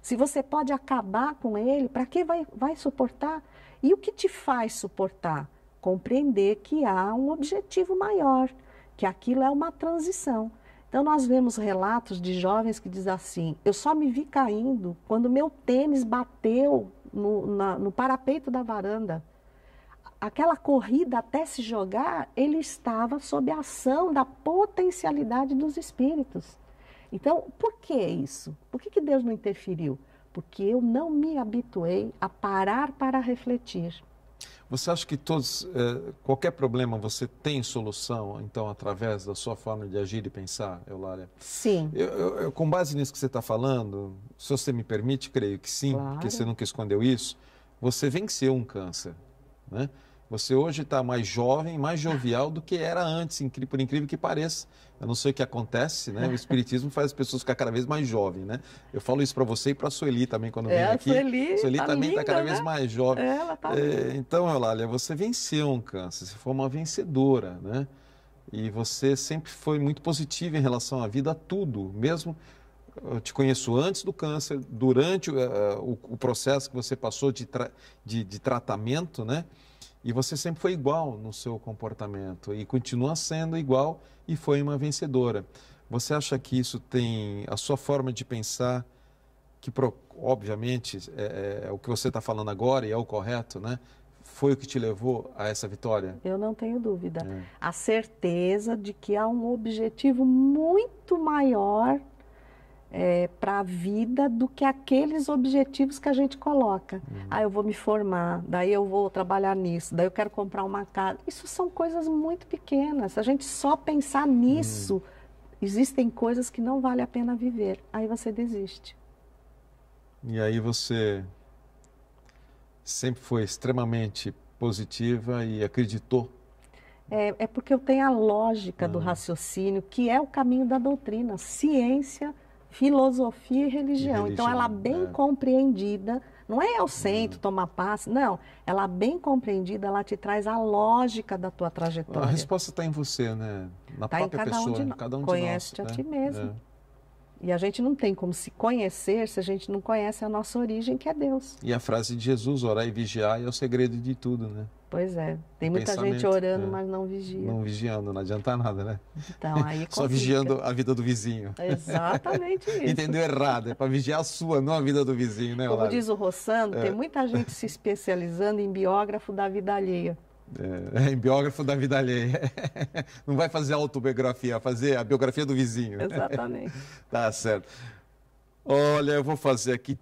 Se você pode acabar com ele, para que vai, vai suportar? E o que te faz suportar? Compreender que há um objetivo maior, que aquilo é uma transição. Então, nós vemos relatos de jovens que dizem assim: eu só me vi caindo quando meu tênis bateu no, na, no parapeito da varanda aquela corrida até se jogar, ele estava sob a ação da potencialidade dos espíritos. Então, por que isso? Por que, que Deus não interferiu? Porque eu não me habituei a parar para refletir. Você acha que todos, eh, qualquer problema você tem solução, então, através da sua forma de agir e pensar, Eulália? Sim. Eu, eu, eu, com base nisso que você está falando, se você me permite, creio que sim, claro. porque você nunca escondeu isso, você venceu um câncer, né? Você hoje está mais jovem, mais jovial do que era antes, por incrível que pareça. Eu não sei o que acontece, né? O espiritismo faz as pessoas ficar cada vez mais jovens, né? Eu falo isso para você e para a Sueli também quando é, vem aqui. A Sueli, Sueli tá também está cada né? vez mais jovem. É, ela tá é, então, Eulália, você venceu um câncer, você foi uma vencedora, né? E você sempre foi muito positiva em relação à vida, a tudo, mesmo eu te conheço antes do câncer, durante uh, o, o, processo que você passou de, tra de, de tratamento, né? E você sempre foi igual no seu comportamento e continua sendo igual e foi uma vencedora. Você acha que isso tem a sua forma de pensar, que obviamente é, é, é o que você está falando agora e é o correto, né? Foi o que te levou a essa vitória? Eu não tenho dúvida. É. A certeza de que há um objetivo muito maior é, para a vida do que aqueles objetivos que a gente coloca. Uhum. Ah, eu vou me formar, daí eu vou trabalhar nisso, daí eu quero comprar uma casa. Isso são coisas muito pequenas. A gente só pensar uhum. nisso, uhum. existem coisas que não vale a pena viver. Aí você desiste. E aí você sempre foi extremamente positiva e acreditou é, é, porque eu tenho a lógica ah. do raciocínio, que é o caminho da doutrina. Ciência filosofia e religião. religião então, ela bem é. compreendida, não é ao centro uhum. tomar passe, não. Ela bem compreendida, ela te traz a lógica da tua trajetória. A resposta está em você, né? Na tá própria pessoa, né? um de no... cada um Conhece-te a né? ti mesmo. É. E a gente não tem como se conhecer se a gente não conhece a nossa origem, que é Deus. E a frase de Jesus, orar e vigiar, é o segredo de tudo, né? Pois é. Tem muita gente orando, é. mas não vigia. Não vigiando, não adianta nada, né? Então, aí Só vigiando a vida do vizinho. exatamente isso. Entendeu errado, é para vigiar a sua, não a vida do vizinho, né, Como diz o Rossano, é. tem muita gente se especializando em biógrafo da vida alheia. É, em biógrafo da vida alheia. Não vai fazer autobiografia, vai fazer a biografia do vizinho. Exatamente. Tá certo. Olha, eu vou fazer aqui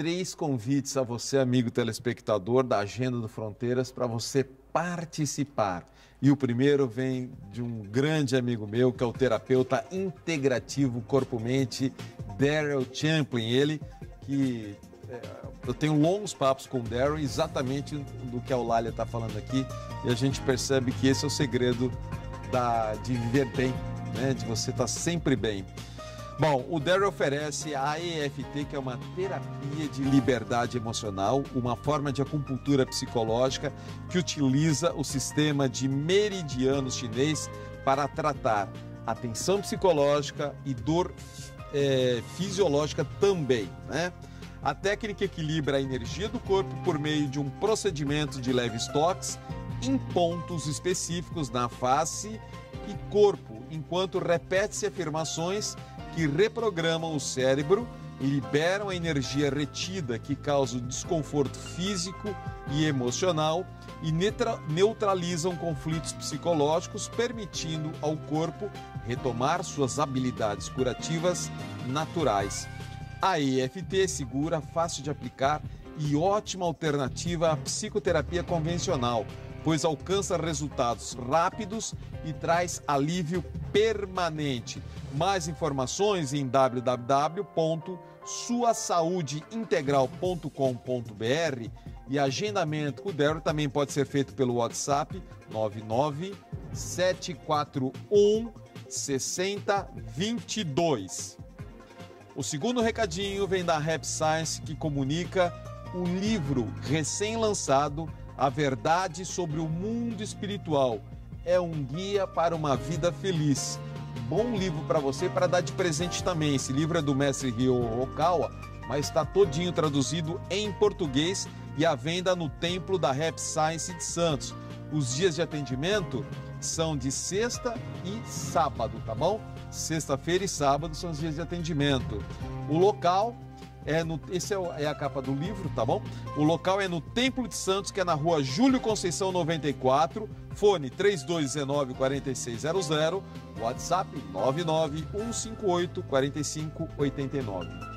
três convites a você, amigo telespectador da Agenda do Fronteiras, para você participar. E o primeiro vem de um grande amigo meu, que é o terapeuta integrativo corpo-mente, Daryl Champlin. Ele que é, eu tenho longos papos com o Darren, exatamente do que a Eulália está falando aqui, e a gente percebe que esse é o segredo da, de viver bem, né? de você estar tá sempre bem. Bom, o Dare oferece a EFT, que é uma terapia de liberdade emocional, uma forma de acupuntura psicológica que utiliza o sistema de meridianos chinês para tratar atenção psicológica e dor é, fisiológica também, né? A técnica equilibra a energia do corpo por meio de um procedimento de leves toques em pontos específicos na face e corpo, enquanto repete-se afirmações que reprogramam o cérebro e liberam a energia retida que causa desconforto físico e emocional e neutralizam conflitos psicológicos, permitindo ao corpo retomar suas habilidades curativas naturais. A EFT segura, fácil de aplicar e ótima alternativa à psicoterapia convencional pois alcança resultados rápidos e traz alívio permanente. Mais informações em www.suasaudeintegral.com.br e agendamento com o Débora também pode ser feito pelo WhatsApp 99 741 6022. O segundo recadinho vem da Rap Science que comunica o livro recém-lançado a verdade sobre o mundo espiritual é um guia para uma vida feliz. Bom livro para você para dar de presente também. Esse livro é do mestre Ryo Okawa, mas está todinho traduzido em português e à venda no Templo da Rap Science de Santos. Os dias de atendimento são de sexta e sábado, tá bom? Sexta-feira e sábado são os dias de atendimento. O local é no, esse é, é a capa do livro, tá bom? O local é no Templo de Santos, que é na rua Júlio Conceição 94, fone 3219-4600, WhatsApp 991584589.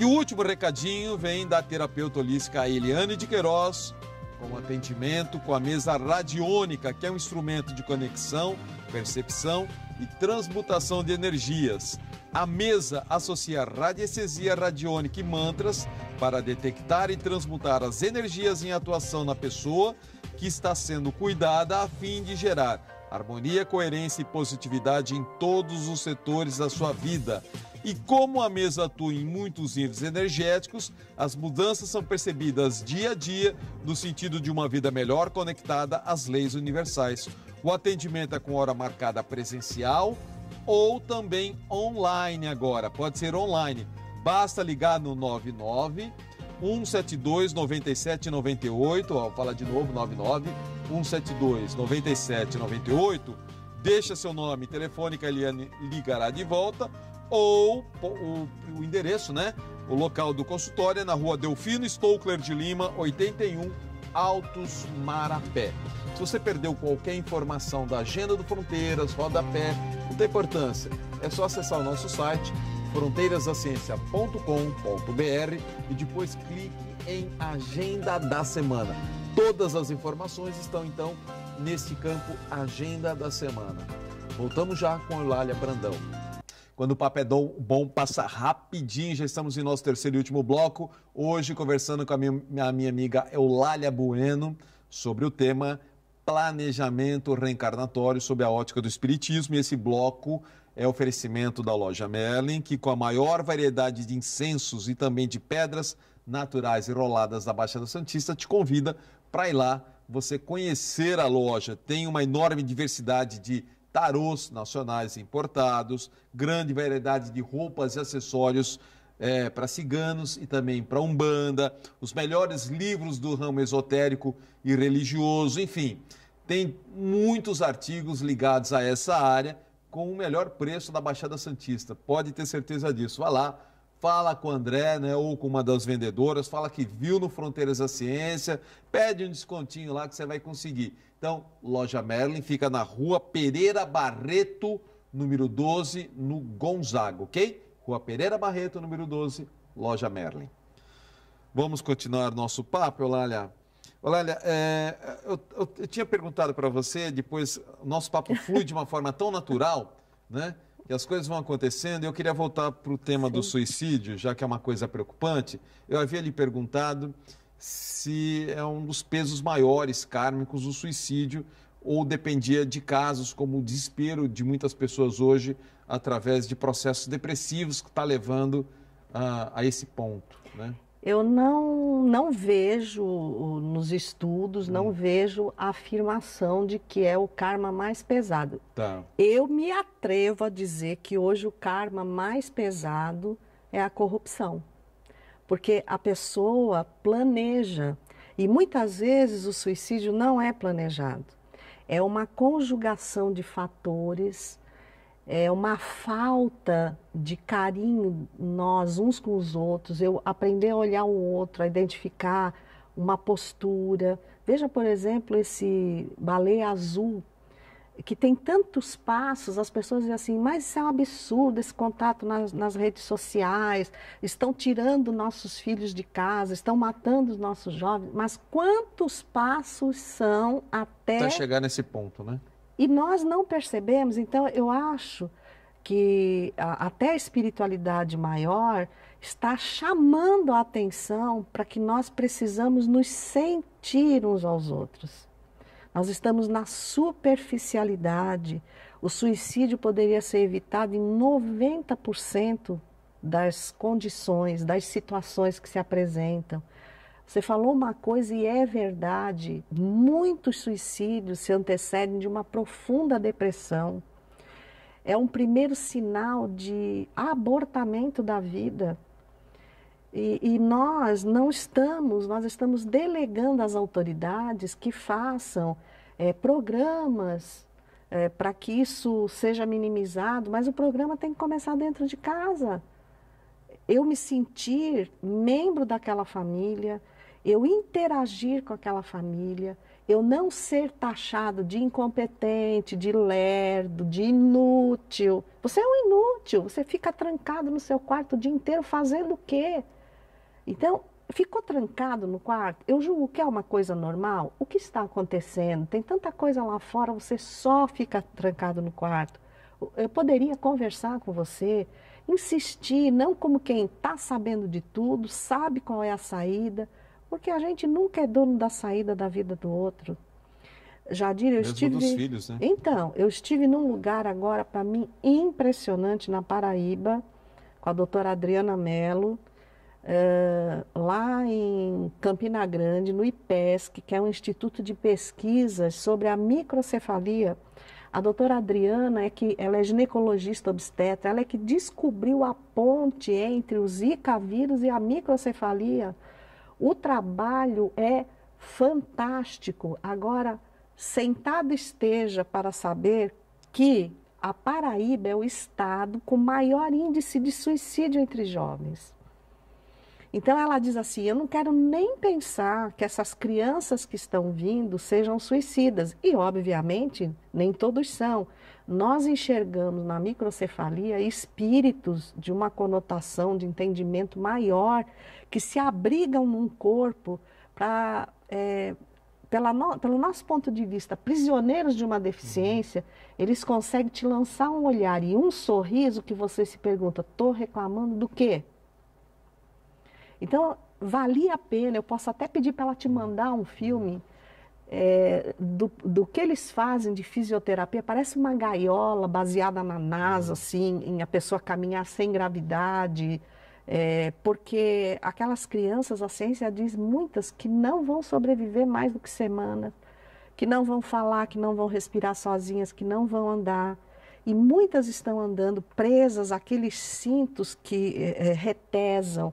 E o último recadinho vem da terapeuta holística Eliane de Queiroz, com atendimento com a mesa radiônica, que é um instrumento de conexão, percepção e transmutação de energias. A mesa associa radiestesia radiônica e mantras para detectar e transmutar as energias em atuação na pessoa que está sendo cuidada a fim de gerar harmonia, coerência e positividade em todos os setores da sua vida. E como a mesa atua em muitos níveis energéticos, as mudanças são percebidas dia a dia no sentido de uma vida melhor conectada às leis universais. O atendimento é com hora marcada presencial ou também online agora. Pode ser online. Basta ligar no 99 172 9798, ó, fala de novo 99 172 9798. Deixa seu nome, telefone que a Eliane ligará de volta ou o, o endereço, né? O local do consultório é na Rua Delfino Stockler de Lima, 81, Altos Marapé. Se você perdeu qualquer informação da agenda do Fronteiras, rodapé, não tem importância. É só acessar o nosso site fronteirasaciência.com.br e depois clique em Agenda da Semana. Todas as informações estão então nesse campo Agenda da Semana. Voltamos já com Eulália Brandão. Quando o papo é bom, passa rapidinho. Já estamos em nosso terceiro e último bloco. Hoje, conversando com a minha, a minha amiga Eulália Bueno sobre o tema Planejamento Reencarnatório sob a ótica do Espiritismo. E esse bloco é oferecimento da loja Merlin, que com a maior variedade de incensos e também de pedras naturais enroladas da Baixada Santista, te convida para ir lá você conhecer a loja. Tem uma enorme diversidade de tarôs nacionais importados, grande variedade de roupas e acessórios é, para ciganos e também para umbanda, os melhores livros do ramo esotérico e religioso, enfim, tem muitos artigos ligados a essa área com o melhor preço da Baixada Santista. Pode ter certeza disso. Vá lá, fala com o André, né, ou com uma das vendedoras, fala que viu no Fronteiras da Ciência, pede um descontinho lá que você vai conseguir. Então, Loja Merlin fica na rua Pereira Barreto, número 12, no Gonzaga, ok? Rua Pereira Barreto, número 12, Loja Merlin. Vamos continuar nosso papo, Olália. Olália, é, eu, eu, eu, tinha perguntado para você, depois, nosso papo flui de uma forma tão natural, né? E as coisas vão acontecendo. Eu queria voltar para o tema Sim. do suicídio, já que é uma coisa preocupante. Eu havia lhe perguntado se é um dos pesos maiores kármicos o suicídio ou dependia de casos como o desespero de muitas pessoas hoje através de processos depressivos que está levando a, a esse ponto. Né? Eu não, não vejo nos estudos, não hum. vejo a afirmação de que é o karma mais pesado. Tá. Eu me atrevo a dizer que hoje o karma mais pesado é a corrupção. Porque a pessoa planeja. E muitas vezes o suicídio não é planejado. É uma conjugação de fatores é uma falta de carinho nós uns com os outros, eu aprender a olhar o outro, a identificar uma postura. Veja, por exemplo, esse baleia azul que tem tantos passos, as pessoas dizem assim, mas isso é um absurdo, esse contato nas, nas, redes sociais, estão tirando nossos filhos de casa, estão matando os nossos jovens, mas quantos passos são até... Até chegar nesse ponto, né? E nós não percebemos, então eu acho que a, até a espiritualidade maior está chamando a atenção para que nós precisamos nos sentir uns aos outros. Nós estamos na superficialidade. O suicídio poderia ser evitado em 90% das condições, das situações que se apresentam. Você falou uma coisa e é verdade. Muitos suicídios se antecedem de uma profunda depressão. É um primeiro sinal de abortamento da vida. E, e nós não estamos, nós estamos delegando às autoridades que façam é, programas é, para que isso seja minimizado, mas o programa tem que começar dentro de casa. Eu me sentir membro daquela família, eu interagir com aquela família, eu não ser taxado de incompetente, de lerdo, de inútil. Você é um inútil, você fica trancado no seu quarto o dia inteiro fazendo o quê? Então, ficou trancado no quarto? Eu julgo que é uma coisa normal. O que está acontecendo? Tem tanta coisa lá fora, você só fica trancado no quarto. Eu poderia conversar com você, insistir, não como quem está sabendo de tudo, sabe qual é a saída porque a gente nunca é dono da saída da vida do outro. Jadir, eu Mesmo estive. Dos filhos, né? Então, eu estive num lugar agora, para mim, impressionante, na Paraíba, com a doutora Adriana Mello, uh, lá em Campina Grande, no IPESC, que é um instituto de pesquisas sobre a microcefalia. A doutora Adriana é que ela é ginecologista obstetra, ela é que descobriu a ponte entre o Zika vírus e a microcefalia. O trabalho é fantástico. Agora, sentado esteja para saber que a Paraíba é o estado com maior índice de suicídio entre jovens. Então ela diz assim: eu não quero nem pensar que essas crianças que estão vindo sejam suicidas. E, obviamente, nem todos são nós enxergamos na microcefalia espíritos de uma conotação de entendimento maior que se abrigam num corpo para. É, no, pelo nosso ponto de vista, prisioneiros de uma deficiência, uhum. eles conseguem te lançar um olhar e um sorriso que você se pergunta: estou reclamando do quê? Então, valia a pena. Eu posso até pedir para ela te uhum. mandar um filme é, do, do que eles fazem de fisioterapia, parece uma gaiola baseada na NASA, uhum. assim, em a pessoa caminhar sem gravidade. É, porque aquelas crianças, a ciência diz muitas que não vão sobreviver mais do que semanas, que não vão falar, que não vão respirar sozinhas, que não vão andar. E muitas estão andando presas àqueles cintos que é, é retesam,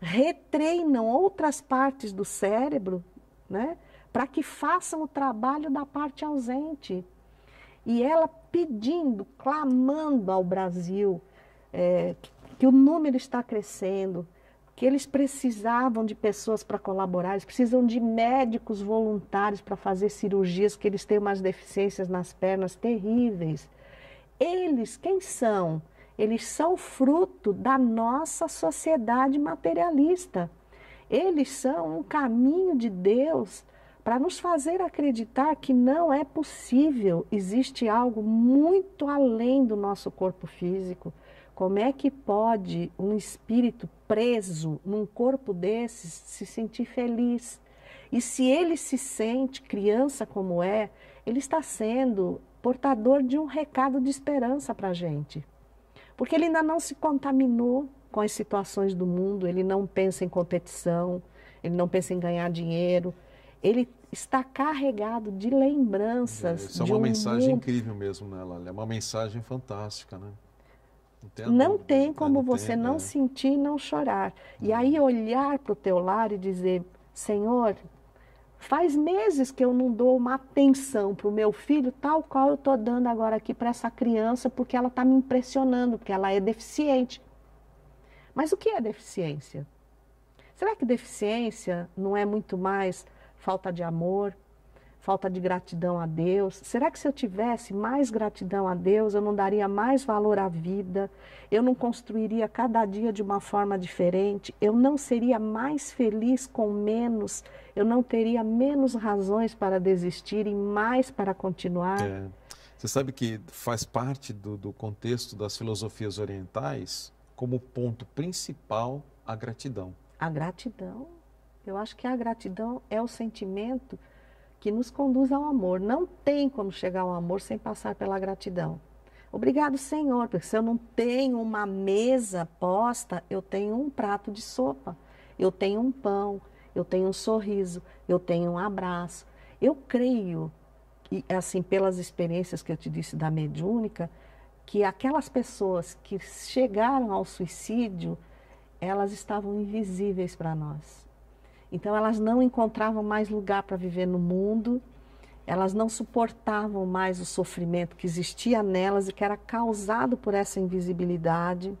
retreinam outras partes do cérebro, né? para que façam o trabalho da parte ausente. E ela pedindo, clamando ao Brasil é, que o número está crescendo, que eles precisavam de pessoas para colaborar, eles precisam de médicos voluntários para fazer cirurgias, que eles têm umas deficiências nas pernas terríveis. Eles quem são? Eles são fruto da nossa sociedade materialista. Eles são um caminho de Deus para nos fazer acreditar que não é possível, existe algo muito além do nosso corpo físico. Como é que pode um espírito preso num corpo desses se sentir feliz? E se ele se sente criança como é, ele está sendo portador de um recado de esperança para a gente. Porque ele ainda não se contaminou com as situações do mundo, ele não pensa em competição, ele não pensa em ganhar dinheiro, ele está carregado de lembranças. É, isso é uma um mensagem mundo. incrível mesmo nela, é uma mensagem fantástica, né? Entendo. Não tem né? como Entendo. você não é. sentir e não chorar. E uhum. aí olhar para o teu lar e dizer, Senhor, faz meses que eu não dou uma atenção para o meu filho, tal qual eu estou dando agora aqui para essa criança, porque ela está me impressionando, porque ela é deficiente. Mas o que é deficiência? Será que deficiência não é muito mais falta de amor, falta de gratidão a Deus. Será que se eu tivesse mais gratidão a Deus, eu não daria mais valor à vida? Eu não construiria cada dia de uma forma diferente? Eu não seria mais feliz com menos? Eu não teria menos razões para desistir e mais para continuar? É. Você sabe que faz parte do, do contexto das filosofias orientais como ponto principal a gratidão. A gratidão. Eu acho que a gratidão é o sentimento que nos conduz ao amor. Não tem como chegar ao amor sem passar pela gratidão. Obrigado, Senhor, porque se eu não tenho uma mesa posta, eu tenho um prato de sopa, eu tenho um pão, eu tenho um sorriso, eu tenho um abraço. Eu creio, e assim, pelas experiências que eu te disse da mediúnica, que aquelas pessoas que chegaram ao suicídio, elas estavam invisíveis para nós. Então, elas não encontravam mais lugar para viver no mundo, elas não suportavam mais o sofrimento que existia nelas e que era causado por essa invisibilidade.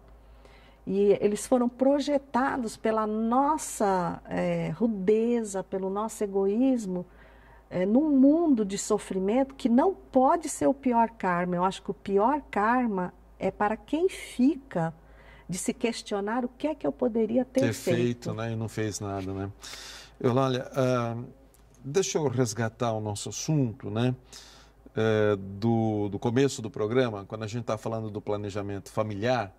E eles foram projetados pela nossa é, rudeza, pelo nosso egoísmo, é, num mundo de sofrimento que não pode ser o pior karma. Eu acho que o pior karma é para quem fica de se questionar o que é que eu poderia ter, ter feito. feito né? E não fez nada, né? Eulália, uh, deixa eu resgatar o nosso assunto, né? Uh, do, do começo do programa, quando a gente está falando do planejamento familiar,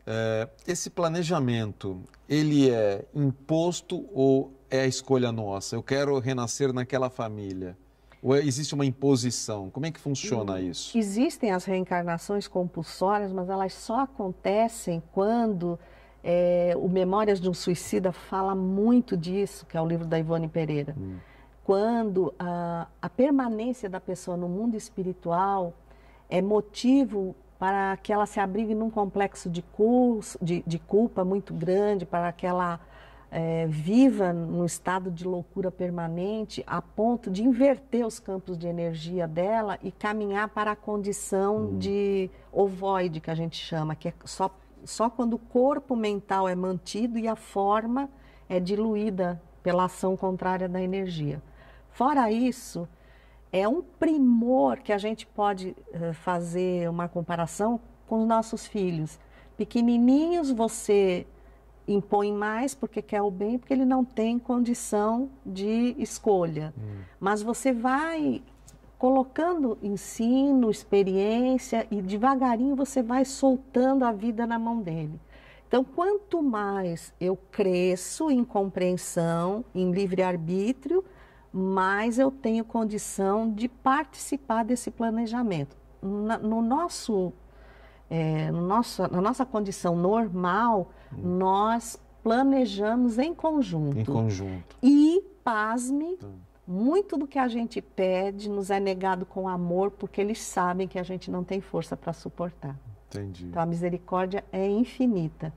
uh, esse planejamento, ele é imposto ou é a escolha nossa? Eu quero renascer naquela família. Ou é, existe uma imposição? Como é que funciona hum, isso? Existem as reencarnações compulsórias, mas elas só acontecem quando é, o Memórias de um Suicida fala muito disso, que é o livro da Ivone Pereira. Hum. Quando a, a permanência da pessoa no mundo espiritual é motivo para que ela se abrigue num complexo de, curso, de, de culpa muito grande, para que ela é, viva num estado de loucura permanente, a ponto de inverter os campos de energia dela e caminhar para a condição uhum. de ovoide, que a gente chama, que é só, só quando o corpo mental é mantido e a forma é diluída pela ação contrária da energia. Fora isso, é um primor que a gente pode uh, fazer uma comparação com os nossos filhos. Pequenininhos, você impõe mais porque quer o bem, porque ele não tem condição de escolha. Hum. Mas você vai colocando ensino, experiência e devagarinho você vai soltando a vida na mão dele. Então, quanto mais eu cresço em compreensão, em livre-arbítrio, mais eu tenho condição de participar desse planejamento. Na, no nosso é, no nosso, na nossa condição normal, hum. nós planejamos em conjunto. Em conjunto. E, pasme, hum. muito do que a gente pede nos é negado com amor, porque eles sabem que a gente não tem força para suportar. Entendi. Então, a misericórdia é infinita.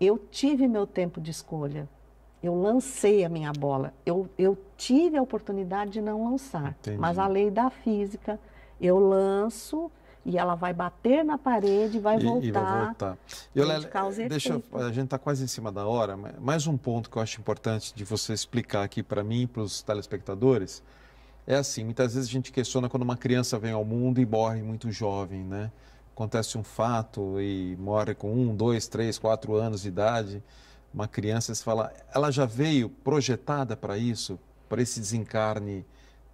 Eu tive meu tempo de escolha. Eu lancei a minha bola. Eu, eu tive a oportunidade de não lançar. Entendi. Mas a lei da física, eu lanço e ela vai bater na parede vai e, voltar. E vai voltar. Eh, eu, Lele, deixa, efeito. a gente está quase em cima da hora, mais um ponto que eu acho importante de você explicar aqui para mim e para os telespectadores. É assim, muitas vezes a gente questiona quando uma criança vem ao mundo e morre muito jovem, né? Acontece um fato e morre com um, dois, três, quatro anos de idade. Uma criança, se fala, ela já veio projetada para isso, para esse desencarne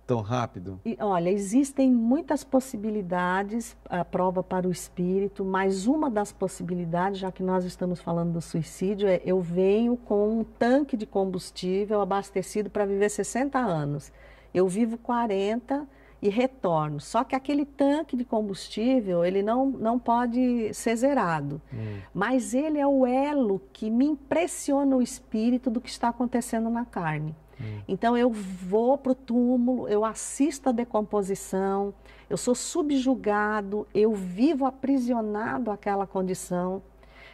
tão rápido? E, olha, existem muitas possibilidades a prova para o espírito, mas uma das possibilidades, já que nós estamos falando do suicídio, é eu venho com um tanque de combustível abastecido para viver 60 anos. Eu vivo 40 e retorno. Só que aquele tanque de combustível, ele não, não pode ser zerado. Hum. Mas ele é o elo que me impressiona o espírito do que está acontecendo na carne. Hum. Então eu vou para o túmulo, eu assisto a decomposição, eu sou subjugado, eu vivo aprisionado àquela condição.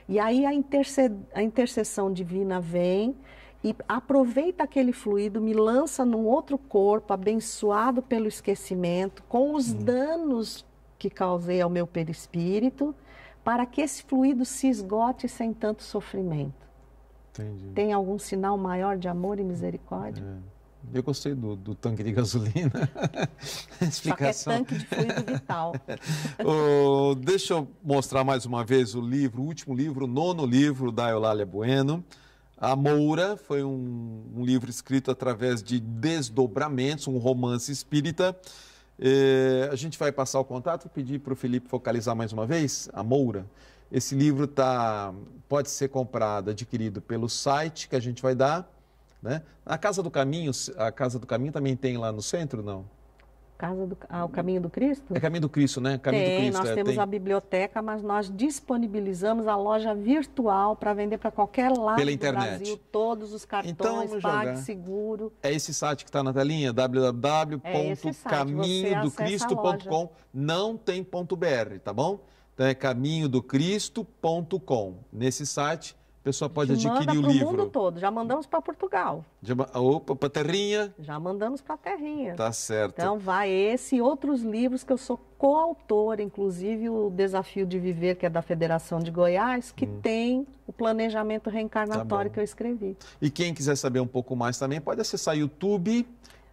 E aí a, interce a intercessão divina vem e aproveita aquele fluido, me lança num outro corpo, abençoado pelo esquecimento, com os hum. danos que causei ao meu perispírito, para que esse fluido se esgote sem tanto sofrimento. Entendi. Tem algum sinal maior de amor e misericórdia? É. Eu gostei do, do, tanque de gasolina. Explicação. Só que é tanque de fluido vital. oh, deixa eu mostrar mais uma vez o livro, o último livro, o nono livro da Eulália Bueno. A Moura foi um, um livro escrito através de desdobramentos, um romance espírita. É, a gente vai passar o contato, pedir para o Felipe focalizar mais uma vez, a Moura. Esse livro tá, pode ser comprado, adquirido pelo site que a gente vai dar. Né? A Casa do Caminho, a Casa do Caminho também tem lá no centro, não? Casa do, ah, o Caminho do Cristo? É Caminho do Cristo, né? Caminho tem, do Cristo, nós é, temos tem... a biblioteca, mas nós disponibilizamos a loja virtual para vender para qualquer lado Pela internet. do Brasil, todos os então, cartões, então, PagSeguro. É esse site que está na telinha, www.caminhodocristo.com, é não tem .br, tá bom? Então é caminhodocristo.com. Nesse site, a pessoa pode adquirir o livro. para o mundo todo. Já mandamos para Portugal. Já, opa, para Terrinha. Já mandamos para Terrinha. Tá certo. Então vai esse e outros livros que eu sou coautor, inclusive o Desafio de Viver, que é da Federação de Goiás, que hum. tem o planejamento tá reencarnatório tá que eu escrevi. E quem quiser saber um pouco mais também pode acessar YouTube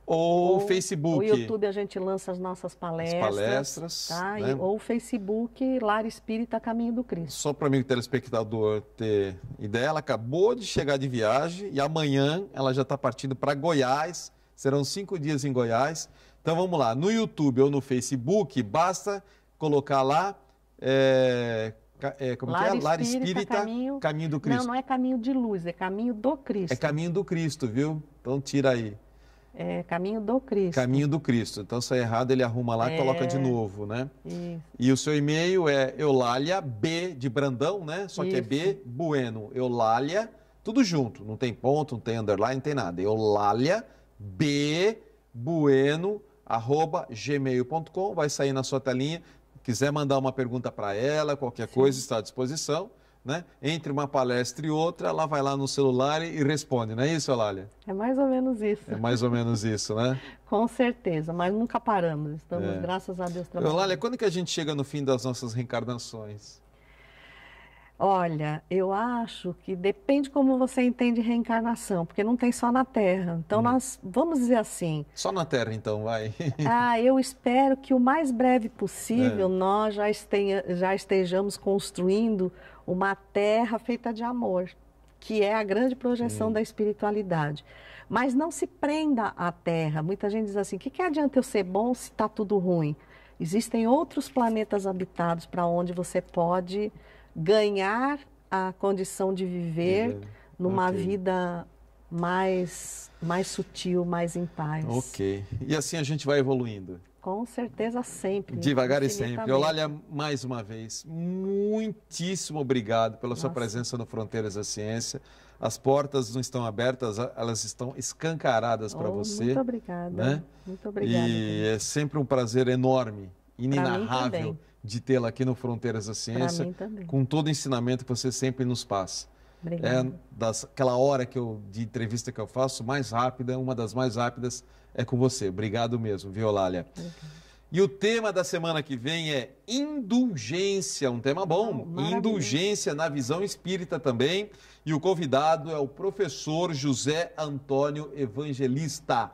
ou o Facebook. O YouTube a gente lança as nossas palestras. As palestras. Tá? Né? ou o Facebook Lar Espírita Caminho do Cristo. Só para mim, o telespectador ter ideia, ela acabou de chegar de viagem e amanhã ela já está partindo para Goiás. Serão cinco dias em Goiás. Então vamos lá, no YouTube ou no Facebook, basta colocar lá. É... É, como Lar que é? Espírita, Lar Espírita, caminho... caminho do Cristo. Não, não é caminho de luz, é caminho do é Cristo. É caminho do Cristo, viu? Então tira aí. É, caminho do Cristo. Caminho do Cristo. Então, se é errado, ele arruma lá e é, coloca de novo, né? Isso. E o seu e-mail é Eulália B de Brandão, né? Só Isso. que é B Bueno. Eulália, tudo junto. Não tem ponto, não tem underline, não tem nada. Eulália B Bueno arroba gmail.com. Vai sair na sua telinha. Quiser mandar uma pergunta para ela, qualquer Sim. coisa, está à disposição né? Entre uma palestra e outra, ela vai lá no celular e responde, não é isso, Olália? É mais ou menos isso. É mais ou menos isso, né? Com certeza, mas nunca paramos. Estamos, é. graças a Deus, trabalhando. Olália, quando que a gente chega no fim das nossas reencarnações? Olha, eu acho que depende como você entende reencarnação, porque não tem só na Terra. Então, hum. nós vamos dizer assim. Só na Terra, então, vai. ah, eu espero que o mais breve possível é. nós já, esteja, já estejamos construindo uma terra feita de amor, que é a grande projeção hum. da espiritualidade. Mas não se prenda à terra. Muita gente diz assim: o que, que adianta eu ser bom se está tudo ruim? Existem outros planetas habitados para onde você pode ganhar a condição de viver é, numa okay. vida mais mais sutil, mais em paz. Ok. E assim a gente vai evoluindo. Com certeza sempre. Devagar e sempre. Eulália, mais uma vez, muitíssimo obrigado pela Nossa. sua presença no Fronteiras da Ciência. As portas não estão abertas, elas estão escancaradas oh, para você. Muito obrigada. Né? Muito obrigada. E é sempre um prazer enorme, inenarrável, de tê-la aqui no Fronteiras da Ciência, com todo o ensinamento que você sempre nos passa. É, das, aquela hora que eu, de entrevista que eu faço, mais rápida, uma das mais rápidas é com você. Obrigado mesmo, Violália. E o tema da semana que vem é indulgência, um tema bom. indulgência na visão espírita também. E o convidado é o professor José Antônio Evangelista.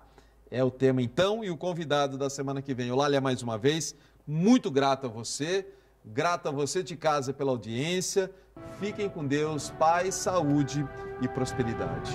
É o tema então e o convidado da semana que vem. Olália, mais uma vez, muito grato a você, grato a você de casa pela audiência. Fiquem com Deus, paz, saúde e prosperidade.